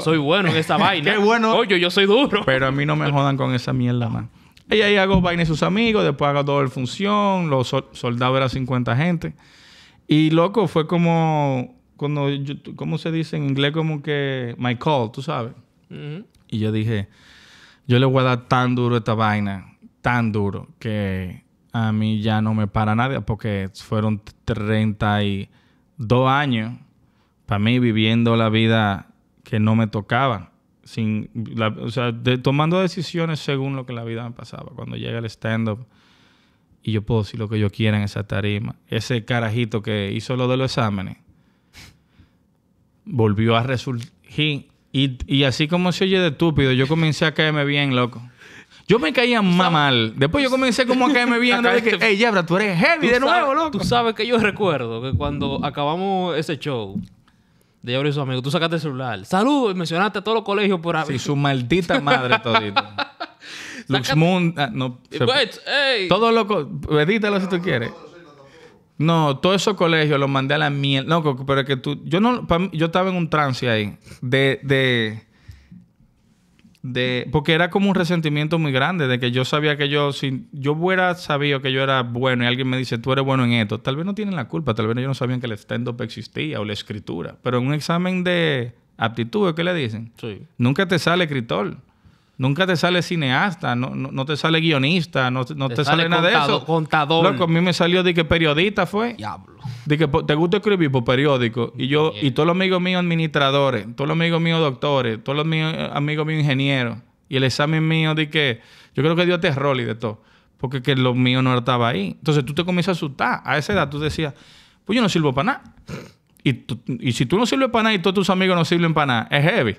Soy, bueno en esta [LAUGHS] vaina. bueno. Coño, yo soy duro. Pero a mí no me jodan con esa mierda, man. Ella ahí hago vaina de sus amigos, después hago todo el función, los soldados eran 50 gente. Y loco, fue como, cuando ¿cómo se dice en inglés? Como que, my call, tú sabes. Y yo dije, yo le voy a dar tan duro esta vaina, tan duro, que a mí ya no me para nadie, porque fueron 32 años para mí viviendo la vida que no me tocaba sin o sea, tomando decisiones según lo que la vida me pasaba. Cuando llega el stand-up y yo puedo decir lo que yo quiera en esa tarima, ese carajito que hizo lo de los exámenes volvió a resurgir. Y, y así como se oye de estúpido, yo comencé a caerme bien, loco. Yo me caía más mal. Después yo comencé como a caerme bien. de que, hey, Yebra, tú eres heavy de nuevo, sabes, loco. Tú sabes que yo recuerdo que cuando acabamos ese show, de ella y sus amigos. Tú sacaste el celular. Salud, mencionaste a todos los colegios por ahí. Sí, su maldita madre [LAUGHS] todito. Luxmund, ah, no. hey. Todos los edítalo si tú quieres. No, todos esos colegios los mandé a la mierda. No, pero es que tú. Yo no. yo estaba en un trance ahí. De. de de porque era como un resentimiento muy grande de que yo sabía que yo si yo hubiera sabido que yo era bueno y alguien me dice tú eres bueno en esto tal vez no tienen la culpa tal vez ellos no sabían que el stand up existía o la escritura pero en un examen de aptitud ¿qué le dicen? nunca te sale escritor Nunca te sale cineasta, no, no, te sale guionista, no, te, sale, nada de eso. Contador. Loco, a mí me salió de que periodista fue. Diablo de te gusta escribir por periódico. Y yo, y todos los amigos míos administradores, todos los amigos míos doctores, todos los eh, amigos míos ingenieros. Y el examen mío de que yo creo que dio terror y de todo. Porque que lo mío no estaba ahí. Entonces tú te comienzas a asustar. A esa edad tú decías, pues yo no sirvo para nada. Y, y si tú no sirves para nada y todos tus amigos no sirven para nada, es heavy.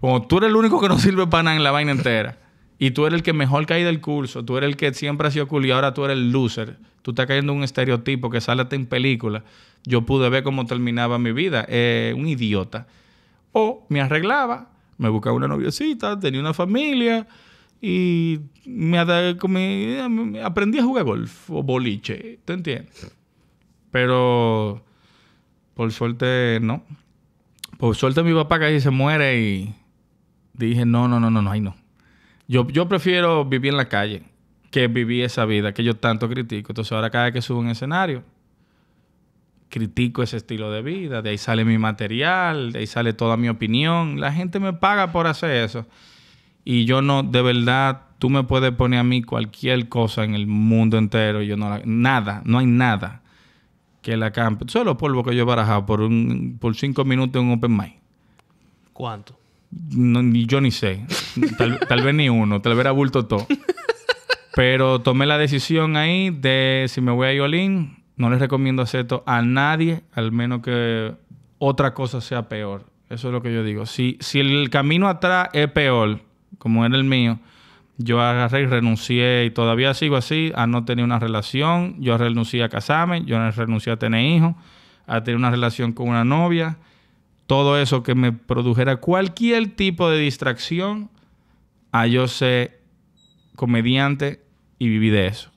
Como tú eres el único que no sirve para nada en la vaina entera y tú eres el que mejor caí del curso, tú eres el que siempre ha sido cool y ahora tú eres el loser, tú estás cayendo un estereotipo que sale en película, yo pude ver cómo terminaba mi vida, eh, un idiota. O me arreglaba, me buscaba una noviecita, tenía una familia y me, eh, aprendí a jugar golf o boliche, ¿te entiendes? Pero por suerte no. Por suerte mi papá y se muere y dije, no, no, no, no, no, ahí no. Yo, prefiero vivir en la calle que vivir esa vida que yo tanto critico. Entonces ahora cada vez que subo un escenario, critico ese estilo de vida, de ahí sale mi material, de ahí sale toda mi opinión. La gente me paga por hacer eso. Y yo no, de verdad, tú me puedes poner a mí cualquier cosa en el mundo entero y yo no nada, no hay nada que la campe. Solo polvo que yo he barajado por un, por cinco minutos en un open mic. ¿Cuánto? No, yo ni sé. Tal, vez ni uno, tal vez abulto todo. Pero tomé la decisión ahí de si me voy a Yolín, no les recomiendo hacer esto a nadie, al menos que otra cosa sea peor. Eso es lo que yo digo. Si, si el camino atrás es peor, como era el mío, yo agarré y renuncié y todavía sigo así, a no tener una relación, yo renuncié a casarme, yo renuncié a tener hijos, a tener una relación con una novia, todo eso que me produjera cualquier tipo de distracción a yo sé, comediante y viví de eso.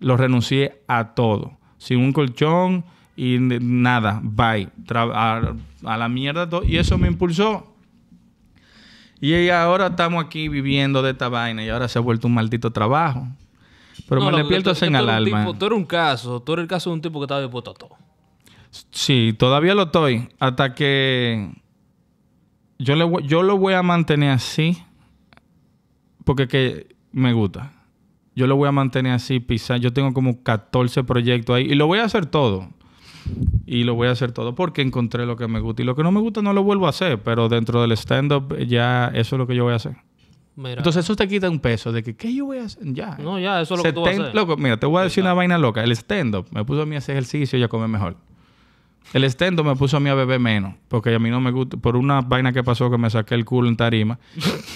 Lo renuncié a todo, sin un colchón y nada, bye, a, la mierda todo. Y eso me impulsó. Y ahora estamos aquí viviendo de esta vaina y ahora se ha vuelto un maldito trabajo. Pero me despierto en el alma. tú eres un caso, tú eres el caso de un tipo que estaba dispuesto a todo. Sí, todavía lo estoy. Hasta que yo, yo lo voy a mantener así porque que me gusta. Yo lo voy a mantener así, pisa. Yo tengo como 14 proyectos ahí y lo voy a hacer todo. Y lo voy a hacer todo porque encontré lo que me gusta. Y lo que no me gusta no lo vuelvo a hacer, pero dentro del stand-up ya eso es lo que yo voy a hacer. Entonces eso te quita un peso de que, ¿qué yo voy a hacer? Ya. No, ya, eso es lo que tú vas a hacer. mira, te voy a decir una vaina loca. El stand-up me puso a mí a hacer ejercicio y a comer mejor. El estendo me puso a mí a beber menos, porque a mí no me gusta, por una vaina que pasó que me saqué el culo en tarima,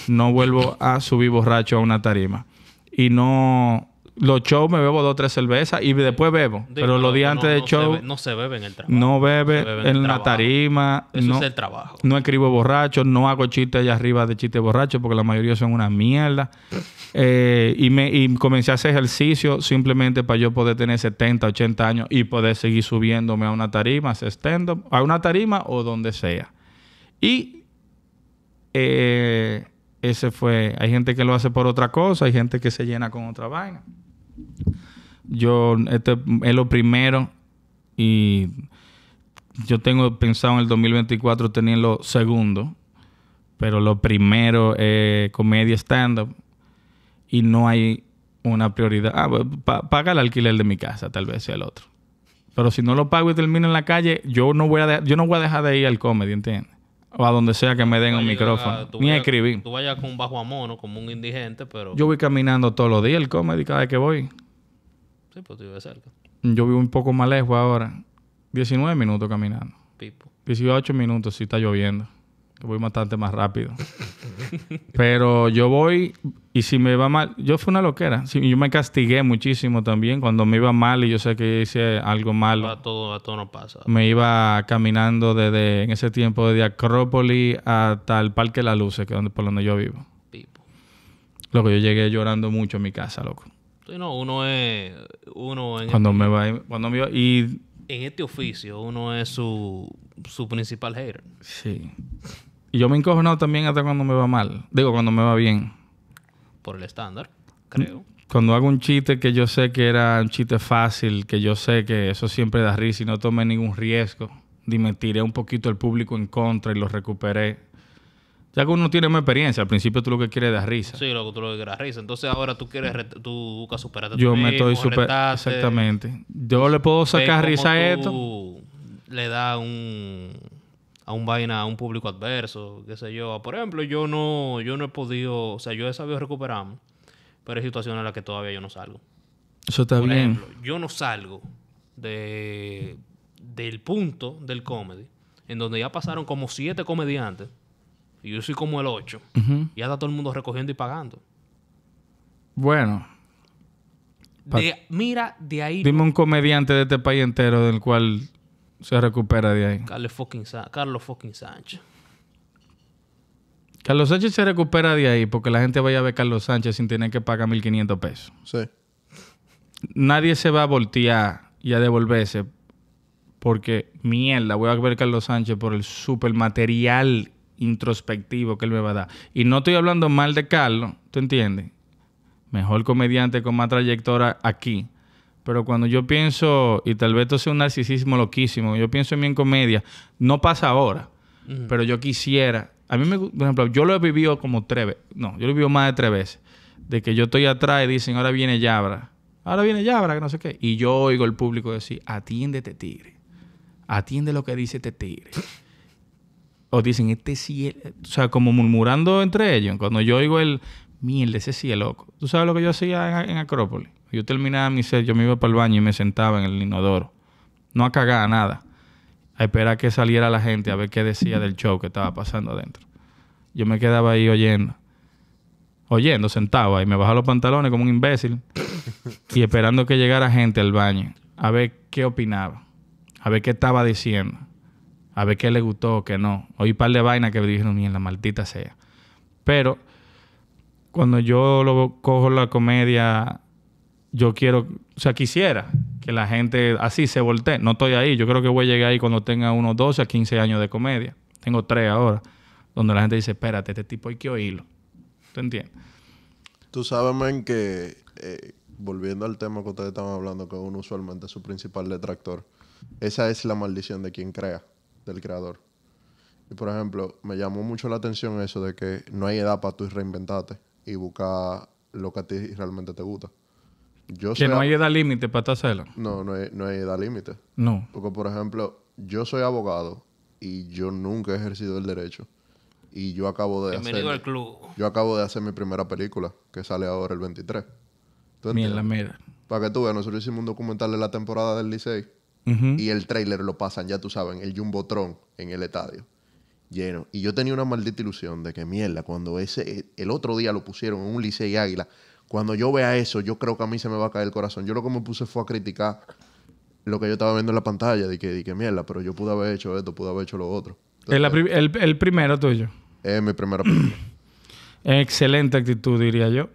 no vuelvo a subir borracho a una tarima. Y no, los shows me bebo dos o tres cervezas y después bebo. pero los días antes de show. no se bebe en el trabajo. No bebe, en, la tarima. Eso no, es el trabajo. No escribo borracho, no hago chistes allá arriba de chistes borrachos porque la mayoría son una mierda. Eh, y, me, comencé a hacer ejercicio simplemente para yo poder tener 70, 80 años y poder seguir subiéndome a una tarima, a una tarima o donde sea. Y. Eh, ese fue. Hay gente que lo hace por otra cosa, hay gente que se llena con otra vaina. Yo, este es lo primero y yo tengo pensado en el 2024 tener lo segundo, pero lo primero es comedia stand-up y no hay una prioridad. Ah, pues, paga el alquiler de mi casa, tal vez sea el otro. Pero si no lo pago y termino en la calle, yo no voy a, yo no voy a dejar de ir al comedy, ¿entiendes? o a donde sea que me den un micrófono. Ni a escribir. Tú vayas con un bajo a mono, como un indigente, pero. Yo voy caminando todos los días el comedy cada vez que voy. Sí, pues tú vives cerca. Yo vivo un poco más lejos ahora. 19 minutos caminando. Pipo. 18 minutos si está lloviendo voy bastante más rápido. [LAUGHS] Pero yo voy y si me va mal, yo fui una loquera. Yo me castigué muchísimo también cuando me iba mal y yo sé que hice algo malo... A todo, todo no pasa. Me iba caminando desde en ese tiempo de Acrópolis hasta el Parque La Luce, que es por donde yo vivo. Lo Loco, yo llegué llorando mucho en mi casa, loco. Sí, no, uno es uno en cuando me va cuando me y en este oficio uno es su su principal hater. Sí yo me he encojonado también hasta cuando me va mal. Digo, cuando me va bien. Por el estándar, creo. Cuando hago un chiste que yo sé que era un chiste fácil, que yo sé que eso siempre da risa y no tomé ningún riesgo, y me tiré un poquito el público en contra y lo recuperé. Ya que uno tiene más experiencia, al principio tú lo que quieres es dar risa. Sí, lo que tú lo que quieres es risa. Entonces ahora tú quieres, tú buscas superarte. Yo me estoy superando. Exactamente. Yo le puedo sacar risa a esto. Le da un a un vaina, a un público adverso, qué sé yo. Por ejemplo, yo no, yo no he podido, o sea, yo he sabido recuperarme, pero hay situaciones en las que todavía yo no salgo. Eso está bien. yo no salgo de, del punto del comedy, en donde ya pasaron como siete comediantes, y yo soy como el ocho, y ya está todo el mundo recogiendo y pagando. Bueno. mira, de ahí. Dime un comediante de este país entero del cual se recupera de ahí. Carlos fucking, Sánchez. Carlos Sánchez se recupera de ahí porque la gente vaya a ver Carlos Sánchez sin tener que pagar 1.500 pesos. Sí. Nadie se va a voltear y a devolverse porque, mierda, voy a ver a Carlos Sánchez por el super material introspectivo que él me va a dar. Y no estoy hablando mal de Carlos, ¿tú entiendes? Mejor comediante con más trayectoria aquí. Pero cuando yo pienso, y tal vez esto sea un narcisismo loquísimo, yo pienso en mi comedia, no pasa ahora, pero yo quisiera. A mí, me, por ejemplo, yo lo he vivido como tres veces. No, yo lo he vivido más de tres veces. De que yo estoy atrás y dicen, ahora viene Yabra. Ahora viene Yabra, que no sé qué. Y yo oigo el público decir, atiéndete, tigre. Atiende lo que dice este tigre. o dicen, este cielo. O sea, como murmurando entre ellos. Cuando yo oigo el, mierda, ese loco. ¿Tú sabes lo que yo hacía en Acrópolis? Yo terminaba mi set, yo me iba para el baño y me sentaba en el inodoro. No a cagar, nada. A esperar que saliera la gente a ver qué decía del show que estaba pasando adentro. Yo me quedaba ahí oyendo. Oyendo, sentaba ahí. Me bajaba los pantalones como un imbécil. [LAUGHS] y esperando que llegara gente al baño. A ver qué opinaba. A ver qué estaba diciendo. A ver qué le gustó o qué no. Oí un par de vainas que me dijeron, ni la maldita sea. Pero cuando yo lo cojo la comedia yo quiero, o sea, quisiera que la gente así se voltee. No estoy ahí, yo creo que voy a llegar ahí cuando tenga unos 12 a 15 años de comedia. Tengo tres ahora, donde la gente dice, espérate, este tipo hay que oírlo. ¿Te entiendes? Tú sabes, man, que eh, volviendo al tema que ustedes estaban hablando, que uno usualmente es su principal detractor, esa es la maldición de quien crea, del creador. Y por ejemplo, me llamó mucho la atención eso de que no hay edad para tú reinventarte y buscar lo que a ti realmente te gusta que no hay edad límite para hacerlo. No, no hay, no hay edad límite. No. Porque, por ejemplo, yo soy abogado y yo nunca he ejercido el derecho. Y yo acabo de hacer... al club. Yo acabo de hacer mi primera película, que sale ahora el 23. Mierda, la Para que tú veas, nosotros hicimos un documental de la temporada del Licey. Y el trailer lo pasan, ya tú sabes, el Jumbotron en el estadio. Lleno. Y yo tenía una maldita ilusión de que mierda, cuando ese el otro día lo pusieron en un Licey Águila, cuando yo vea eso, yo creo que a mí se me va a caer el corazón. Yo lo que me puse fue a criticar lo que yo estaba viendo en la pantalla. De que, de que mierda, pero yo pude haber hecho esto, pude haber hecho lo otro. el, primero tuyo. Es mi primero. [CLEARS THROAT] Excelente actitud, diría yo.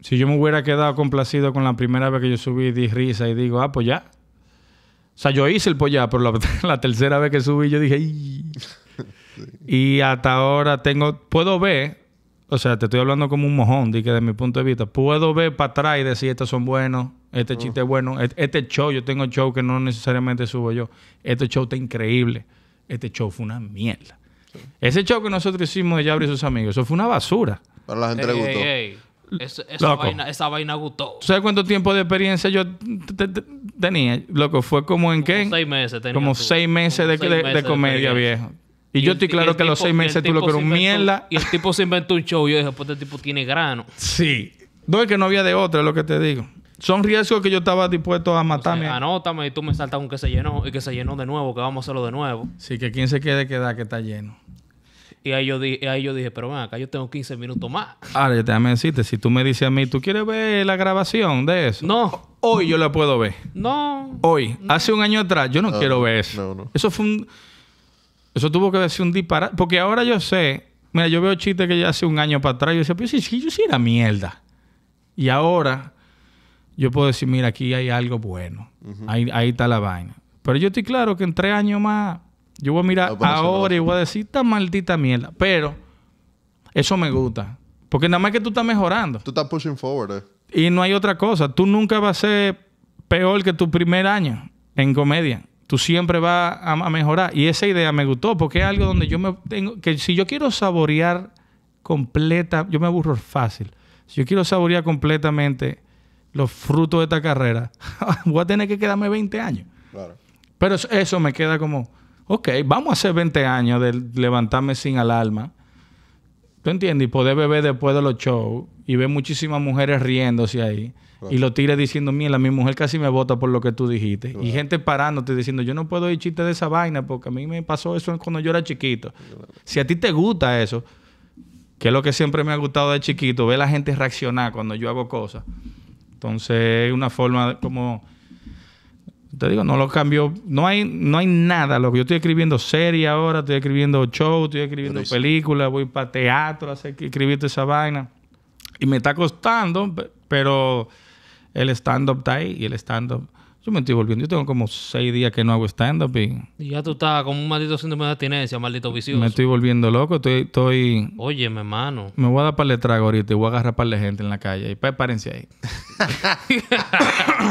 Si yo me hubiera quedado complacido con la primera vez que yo subí, di risa y digo, ah, pues ya. O sea, yo hice el pues ya, pero la, [LAUGHS] tercera vez que subí yo dije, ¡Ay! [LAUGHS] Y hasta ahora tengo, puedo ver o sea, te estoy hablando como un mojón, de que de mi punto de vista, puedo ver para atrás y decir, estos son buenos, este chiste es bueno, e-, este, show, yo tengo show que no necesariamente subo yo, este show está increíble, este show fue una mierda. Ese show que nosotros hicimos de Yabri y sus amigos, eso fue una basura. Para la gente le gustó. esa, vaina, esa vaina gustó. ¿Sabes cuánto tiempo de experiencia yo tenía? Loco, fue como en qué? Seis meses Como seis meses, de, de, de comedia, viejo. Y, yo estoy claro que los seis meses tú lo que un mierda. [LAUGHS] Y el tipo se inventó un show. Y Yo dije, pues este tipo tiene grano. Sí. No es que no había de otro, es lo que te digo. Son riesgos que yo estaba dispuesto a matarme. anótame y tú me saltas un que se llenó y que se llenó de nuevo, que vamos a hacerlo de nuevo. Sí, que quien se quede queda que está lleno. Y ahí yo, dije, yo dije, pero ven acá, yo tengo 15 minutos más. Ahora, ya te decirte, si tú me dices a mí, ¿tú quieres ver la grabación de eso? No. Hoy yo la puedo ver. No. Hoy. Hace un año atrás, yo no, quiero ver eso. Eso fue un... Eso tuvo que decir un disparate. Porque ahora yo sé, mira, yo veo chistes que ya hace un año para atrás, yo decía, pero sí, sí, yo sí era mierda. Y ahora yo puedo decir, mira, aquí hay algo bueno. ahí, está la vaina. Pero yo estoy claro que en tres años más, yo voy a mirar ah, ahora y voy a decir, esta maldita mierda. Pero eso me gusta. Porque nada más que tú estás mejorando. Tú estás pushing forward. Eh. Y no hay otra cosa. Tú nunca vas a ser peor que tu primer año en comedia tú siempre vas a, mejorar. Y esa idea me gustó porque es algo donde yo me tengo, que si yo quiero saborear completa, yo me aburro fácil. Si yo quiero saborear completamente los frutos de esta carrera, [LAUGHS] voy a tener que quedarme 20 años. Claro. Pero eso, eso me queda como, ok, vamos a hacer 20 años de levantarme sin alarma ¿Tú entiendes? Y poder beber después de los shows y ver muchísimas mujeres riéndose ahí. Y lo tires diciendo, mira, mi mujer casi me vota por lo que tú dijiste. Y gente parándote diciendo, yo no puedo ir chiste de esa vaina porque a mí me pasó eso cuando yo era chiquito. Si a ti te gusta eso, que es lo que siempre me ha gustado de chiquito, ver a la gente reaccionar cuando yo hago cosas. Entonces, es una forma como te digo, no lo cambio. No hay, no hay nada. Lo yo estoy escribiendo serie ahora, estoy escribiendo show, estoy escribiendo películas, voy para teatro a escribir esa vaina. Y me está costando, pero el stand-up está ahí y el stand-up. Yo me estoy volviendo. Yo tengo como seis días que no hago stand-up y... ya tú estás con un maldito síndrome de abstinencia, maldito vicioso. Me estoy volviendo loco. Estoy... estoy... Oye, mi hermano. Me voy a dar para el trago ahorita y voy a agarrar para la gente en la calle. Y párense ahí. [LAUGHS] [LAUGHS]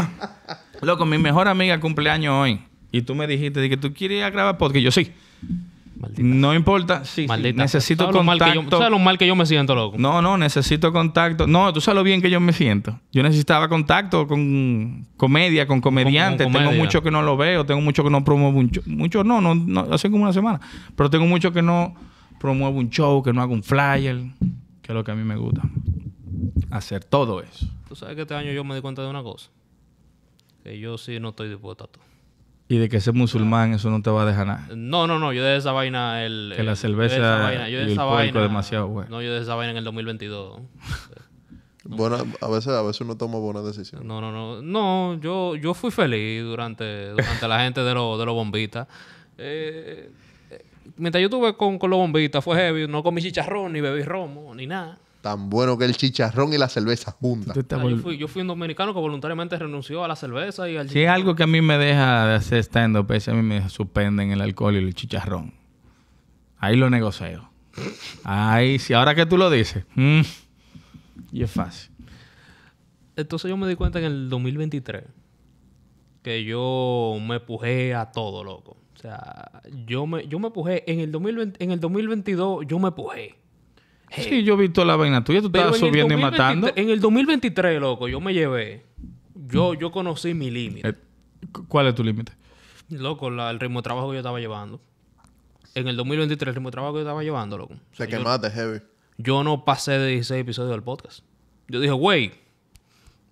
Loco, mi mejor amiga cumpleaños hoy. Y tú me dijiste que tú quieres grabar podcast. Yo sí. No importa. Sí, sí. Necesito contacto. ¿tú sabes lo mal que yo me siento, loco? No, no. Necesito contacto. No, tú sabes lo bien que yo me siento. Yo necesitaba contacto con comedia, con comediantes. Tengo mucho que no lo veo. Tengo mucho que no promuevo. Mucho, mucho no, no, no. Hace como una semana. Pero tengo mucho que no promuevo un show, que no hago un flyer. Que es lo que a mí me gusta. Hacer todo eso. Tú sabes que este año yo me di cuenta de una cosa que yo sí no estoy dispuesto a Y de que ser musulmán, eso no te va a dejar nada. No, no, no. Yo de esa vaina. El, que la cerveza. Yo de esa vaina, yo vaina demasiado, No, yo de esa vaina en el 2022. [LAUGHS] Bueno, a veces, a veces uno toma buenas decisiones. No, no, no. No, yo, yo fui feliz durante, la gente de los de eh, eh, mientras yo estuve con, con los bombistas fue heavy. No comí chicharrón, ni bebí romo, ni nada tan bueno que el chicharrón y la cerveza juntas. Ah, yo, fui, un dominicano que voluntariamente renunció a la cerveza y al Si es algo que a mí me deja de hacer stand-up, a mí me suspenden el alcohol y el chicharrón. Ahí lo negocio. Ahí sí, ahora que tú lo dices. Mm, y es fácil. Entonces yo me di cuenta en el 2023 que yo me pujé a todo, loco. O sea, yo me, yo me pujé. En el, 2020, en el 2022 yo me pujé. Sí, yo vi toda la vaina tuya. Tú estabas subiendo y matando. En el 2023, loco, yo me llevé. Yo, yo conocí mi límite. Eh, ¿Cuál es tu límite? Loco, el ritmo de trabajo que yo estaba llevando. En el 2023, el ritmo de trabajo que yo estaba llevando, loco. O sea, quemaste, heavy. Yo no pasé de 16 episodios del podcast. Yo dije, güey.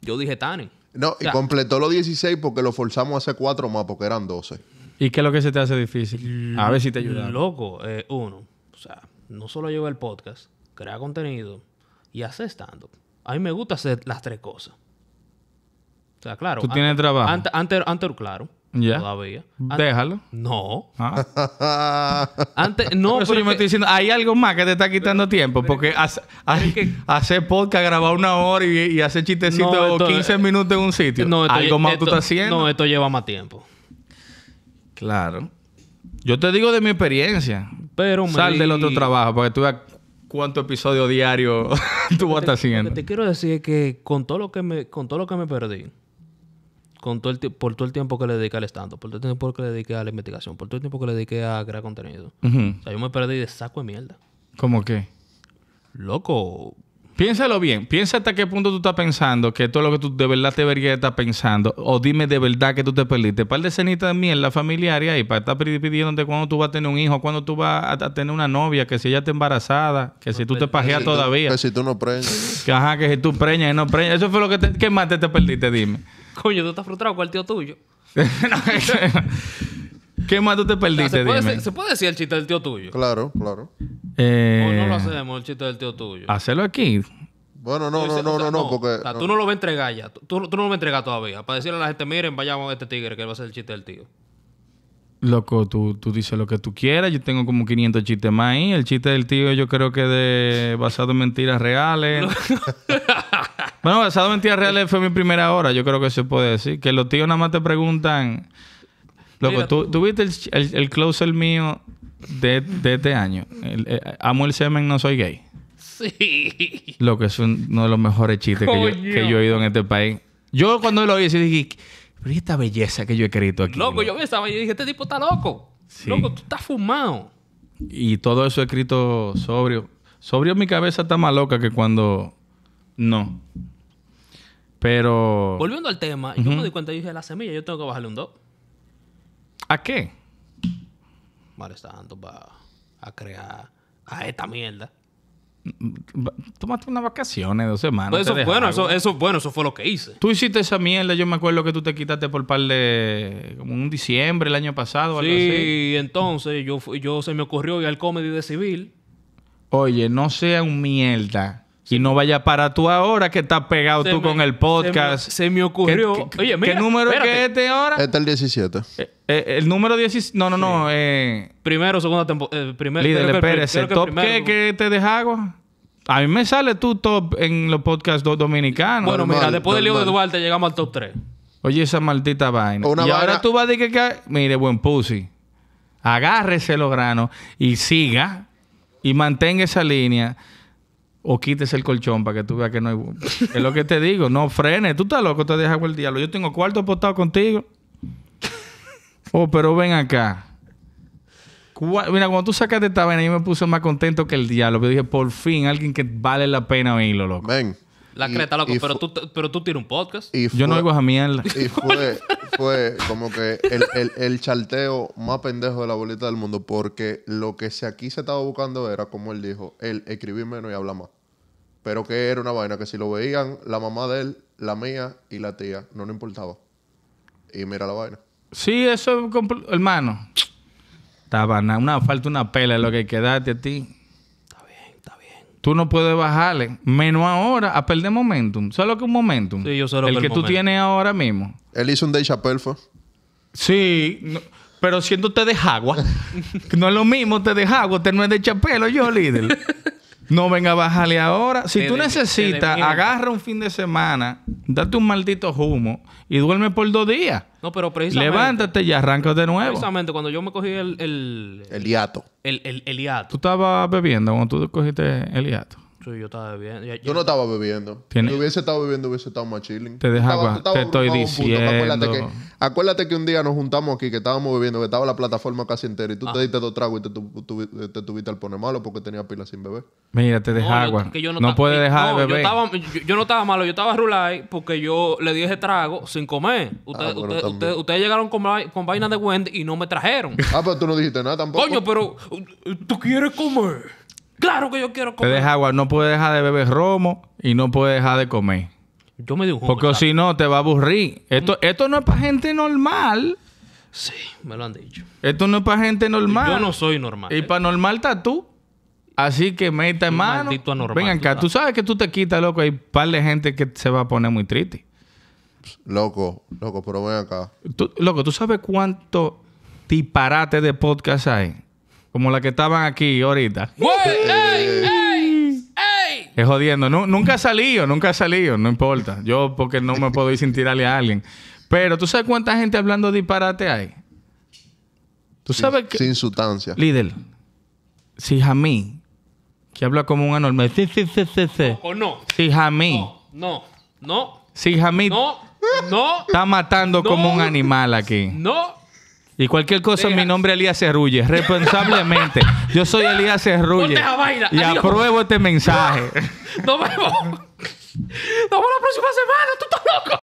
Yo dije, Tani. No, y completó los 16 porque lo forzamos a hacer 4 más porque eran 12. ¿Y qué es lo que se te hace difícil? A ver si te ayuda. Loco, eh, uno. O sea, no solo llevé el podcast crea contenido y hace stand-up. A mí me gusta hacer las tres cosas. O sea, claro. Tú tienes trabajo. Antes, antes, claro. ¿Ya? Todavía. Déjalo. No. Ah. Antes, no. eso yo me estoy diciendo, hay algo más que te está quitando tiempo. Porque que, hacer podcast, grabar una hora y, hacer chistecitos 15 minutos en un sitio. No, esto, algo más tú estás haciendo. No, esto lleva más tiempo. Claro. Yo te digo de mi experiencia. Pero Sal del otro trabajo porque que tú Cuánto episodio diario [LAUGHS] tú vas haciendo. te quiero decir que con todo lo que me, con todo lo que me perdí, con todo por todo el tiempo que le dediqué al estando, por todo el tiempo que le dediqué a la investigación, por todo el tiempo que le dediqué a crear contenido. O sea, yo me perdí de saco de mierda. ¿Cómo qué? Loco, Piénsalo bien, piensa hasta qué punto tú estás pensando que todo lo que tú de verdad te deberías estar pensando, o dime de verdad que tú te perdiste. Par de cenitas de mierda familiar y ahí, para estar pidiéndote cuándo tú vas a tener un hijo, cuándo tú vas a tener una novia, que si ella está embarazada, que si tú te pues, pajeas todavía. Que si tú no preñas. Que, ajá, que si tú preñas y no preñas. Eso fue lo que, te, más te, perdiste, dime. Coño, tú estás frustrado con el tío tuyo. no, [LAUGHS] [LAUGHS] [LAUGHS] ¿Qué más tú te perdiste? ¿se, puede ¿Se puede decir el chiste del tío tuyo? Claro, claro. Eh, o no lo hacemos, el chiste del tío tuyo. Hacerlo aquí. Bueno, no, no, no, no, no, porque. Tú no lo vas a entregar ya. Tú, tú no lo vas a entregar todavía. Para decirle a la gente, miren, vayamos a este tigre que va a ser el chiste del tío. Loco, tú, dices lo que tú quieras. Yo tengo como 500 chistes más ahí. El chiste del tío, yo creo que de basado en mentiras reales. [LAUGHS] bueno, basado en mentiras reales fue mi primera hora. Yo creo que se puede decir. Que los tíos nada más te preguntan. Loco, tú, viste el, el, el closer mío de, este año. Eh, amo el semen, no soy gay. Sí. Loco, es uno de los mejores chistes que yo, he oído en este país. Yo cuando lo oí, dije, pero esta belleza que yo he escrito aquí. Loco, yo vi y dije, este tipo está loco. Loco, tú estás fumado. Y todo eso escrito sobrio. Sobrio mi cabeza está más loca que cuando... No. Pero... Volviendo al tema, yo me di cuenta, y dije, la semilla, yo tengo que bajarle un 2. ¿A qué? Vale, Santo va a crear a esta mierda. Mm, mm, Tomaste unas vacaciones, dos semanas. Pues eso, bueno, eso, bueno, eso fue lo que hice. Tú hiciste esa mierda, yo me acuerdo que tú te quitaste por par de. como un diciembre el año pasado. Sí, algo así. entonces yo, yo se me ocurrió ir al comedy de civil. Oye, no sea un mierda y no vaya para tú ahora que estás pegado tú con el podcast. Se me, ocurrió. Oye, mira, ¿qué número es este ahora? Este es el 17. Eh, eh, el número 17. No, no, no. Eh. primero, segunda temporada. primero. Líder, espérese. ¿Top qué que te dejago? A mí me sale tú top en los podcasts dominicanos. Bueno, mira, después del lío de Duarte llegamos al top 3. Oye, esa maldita vaina. y ahora tú vas a decir que. Mire, buen pussy. Agárrese los granos y siga y mantenga esa línea o quites el colchón para que tú veas que no hay. es lo que te digo, no frene, tú estás loco, te dejas el diablo. Yo tengo cuarto apostado contigo. Oh, pero ven acá. Mira, cuando tú sacaste esta vena, yo me puse más contento que el diablo. Yo dije, por fin, alguien que vale la pena oírlo, loco. Ven. La creta, loco. Pero tú, pero tú tienes un podcast. Yo no oigo esa mierda. Y fue, fue como que el, el, charteo más pendejo de la bolita del mundo. Porque lo que se aquí se estaba buscando era, como él dijo, el escribir menos y hablar más. Pero que era una vaina que si lo veían la mamá de él, la mía y la tía, no le importaba. Y mira la vaina. Sí, eso, hermano. estaba una falta, una pela lo que quedaste a ti. Tú no puedes bajarle, menos ahora, a perder momentum. ...solo que un momentum? Sí, yo El que tú tienes ahora mismo. Él hizo un day chapelfo... Sí, pero siendo te de agua. [LAUGHS] no es lo mismo te de agua, usted no es de Chapelo, yo líder. [LAUGHS] No venga a bajarle ahora. Si tú necesitas, agarra un fin de semana, date un maldito humo y duerme por dos días. No, pero precisamente. Levántate y arranca de nuevo. Precisamente, cuando yo me cogí el. El, hiato. El, el, el hiato. ¿Tú estabas bebiendo cuando tú cogiste el hiato? yo estaba bebiendo. no estaba bebiendo. Si hubiese estado bebiendo, hubiese estado más chilling. Te dejaba, te estoy diciendo. Acuérdate que, un día nos juntamos aquí, que estábamos bebiendo, que estaba la plataforma casi entera, y tú ah. te diste dos tragos y eh, te, tuviste al poner malo porque tenía pila sin beber. Mira, te dejaba. no, agua. no, dejar de beber. Yo, estaba, no estaba malo, yo estaba rulay porque yo le di ese trago sin comer. Ah, ustedes llegaron con, con vainas de Wendy y no me trajeron. Ah, pero tú no dijiste nada tampoco. Coño, pero tú quieres comer. Claro que yo quiero comer. Te deja agua, no puedes dejar de beber romo y no puedes dejar de comer. Yo me di Porque si no, te va a aburrir. Esto, mm. esto no es para gente normal. Sí, me lo han dicho. Esto no es para gente normal. Yo no soy normal. Y eh. para normal está tú. Así que meta en mano. Anormal, Vengan acá, tú sabes que tú te quitas, loco. Hay un par de gente que se va a poner muy triste. Loco, loco, pero ven acá. Tú, loco, ¿tú sabes cuánto disparate de podcast hay? Como la que estaban aquí ahorita. ¡Ey, ey, ey! Es jodiendo. nunca ha salido, nunca ha salido, no importa. Yo porque no me puedo ir sin tirarle a alguien. Pero tú sabes cuánta gente hablando disparate hay. Tú sabes qué? Sin sustancia. Líder. Si Jamí, que habla como un anormal. Sí, sí, sí, sí, sí. O, no. Si Jamí. No, no. no. Si Jamí. No, no. Está matando como un animal aquí. No. Y cualquier cosa, mi nombre es Elías Cerrulle. Responsablemente. [LAUGHS] Yo soy Elías Cerrulle. Y apruebo este mensaje. [LAUGHS] Nos vemos. Nos vemos la próxima semana. ¿Tú estás loco?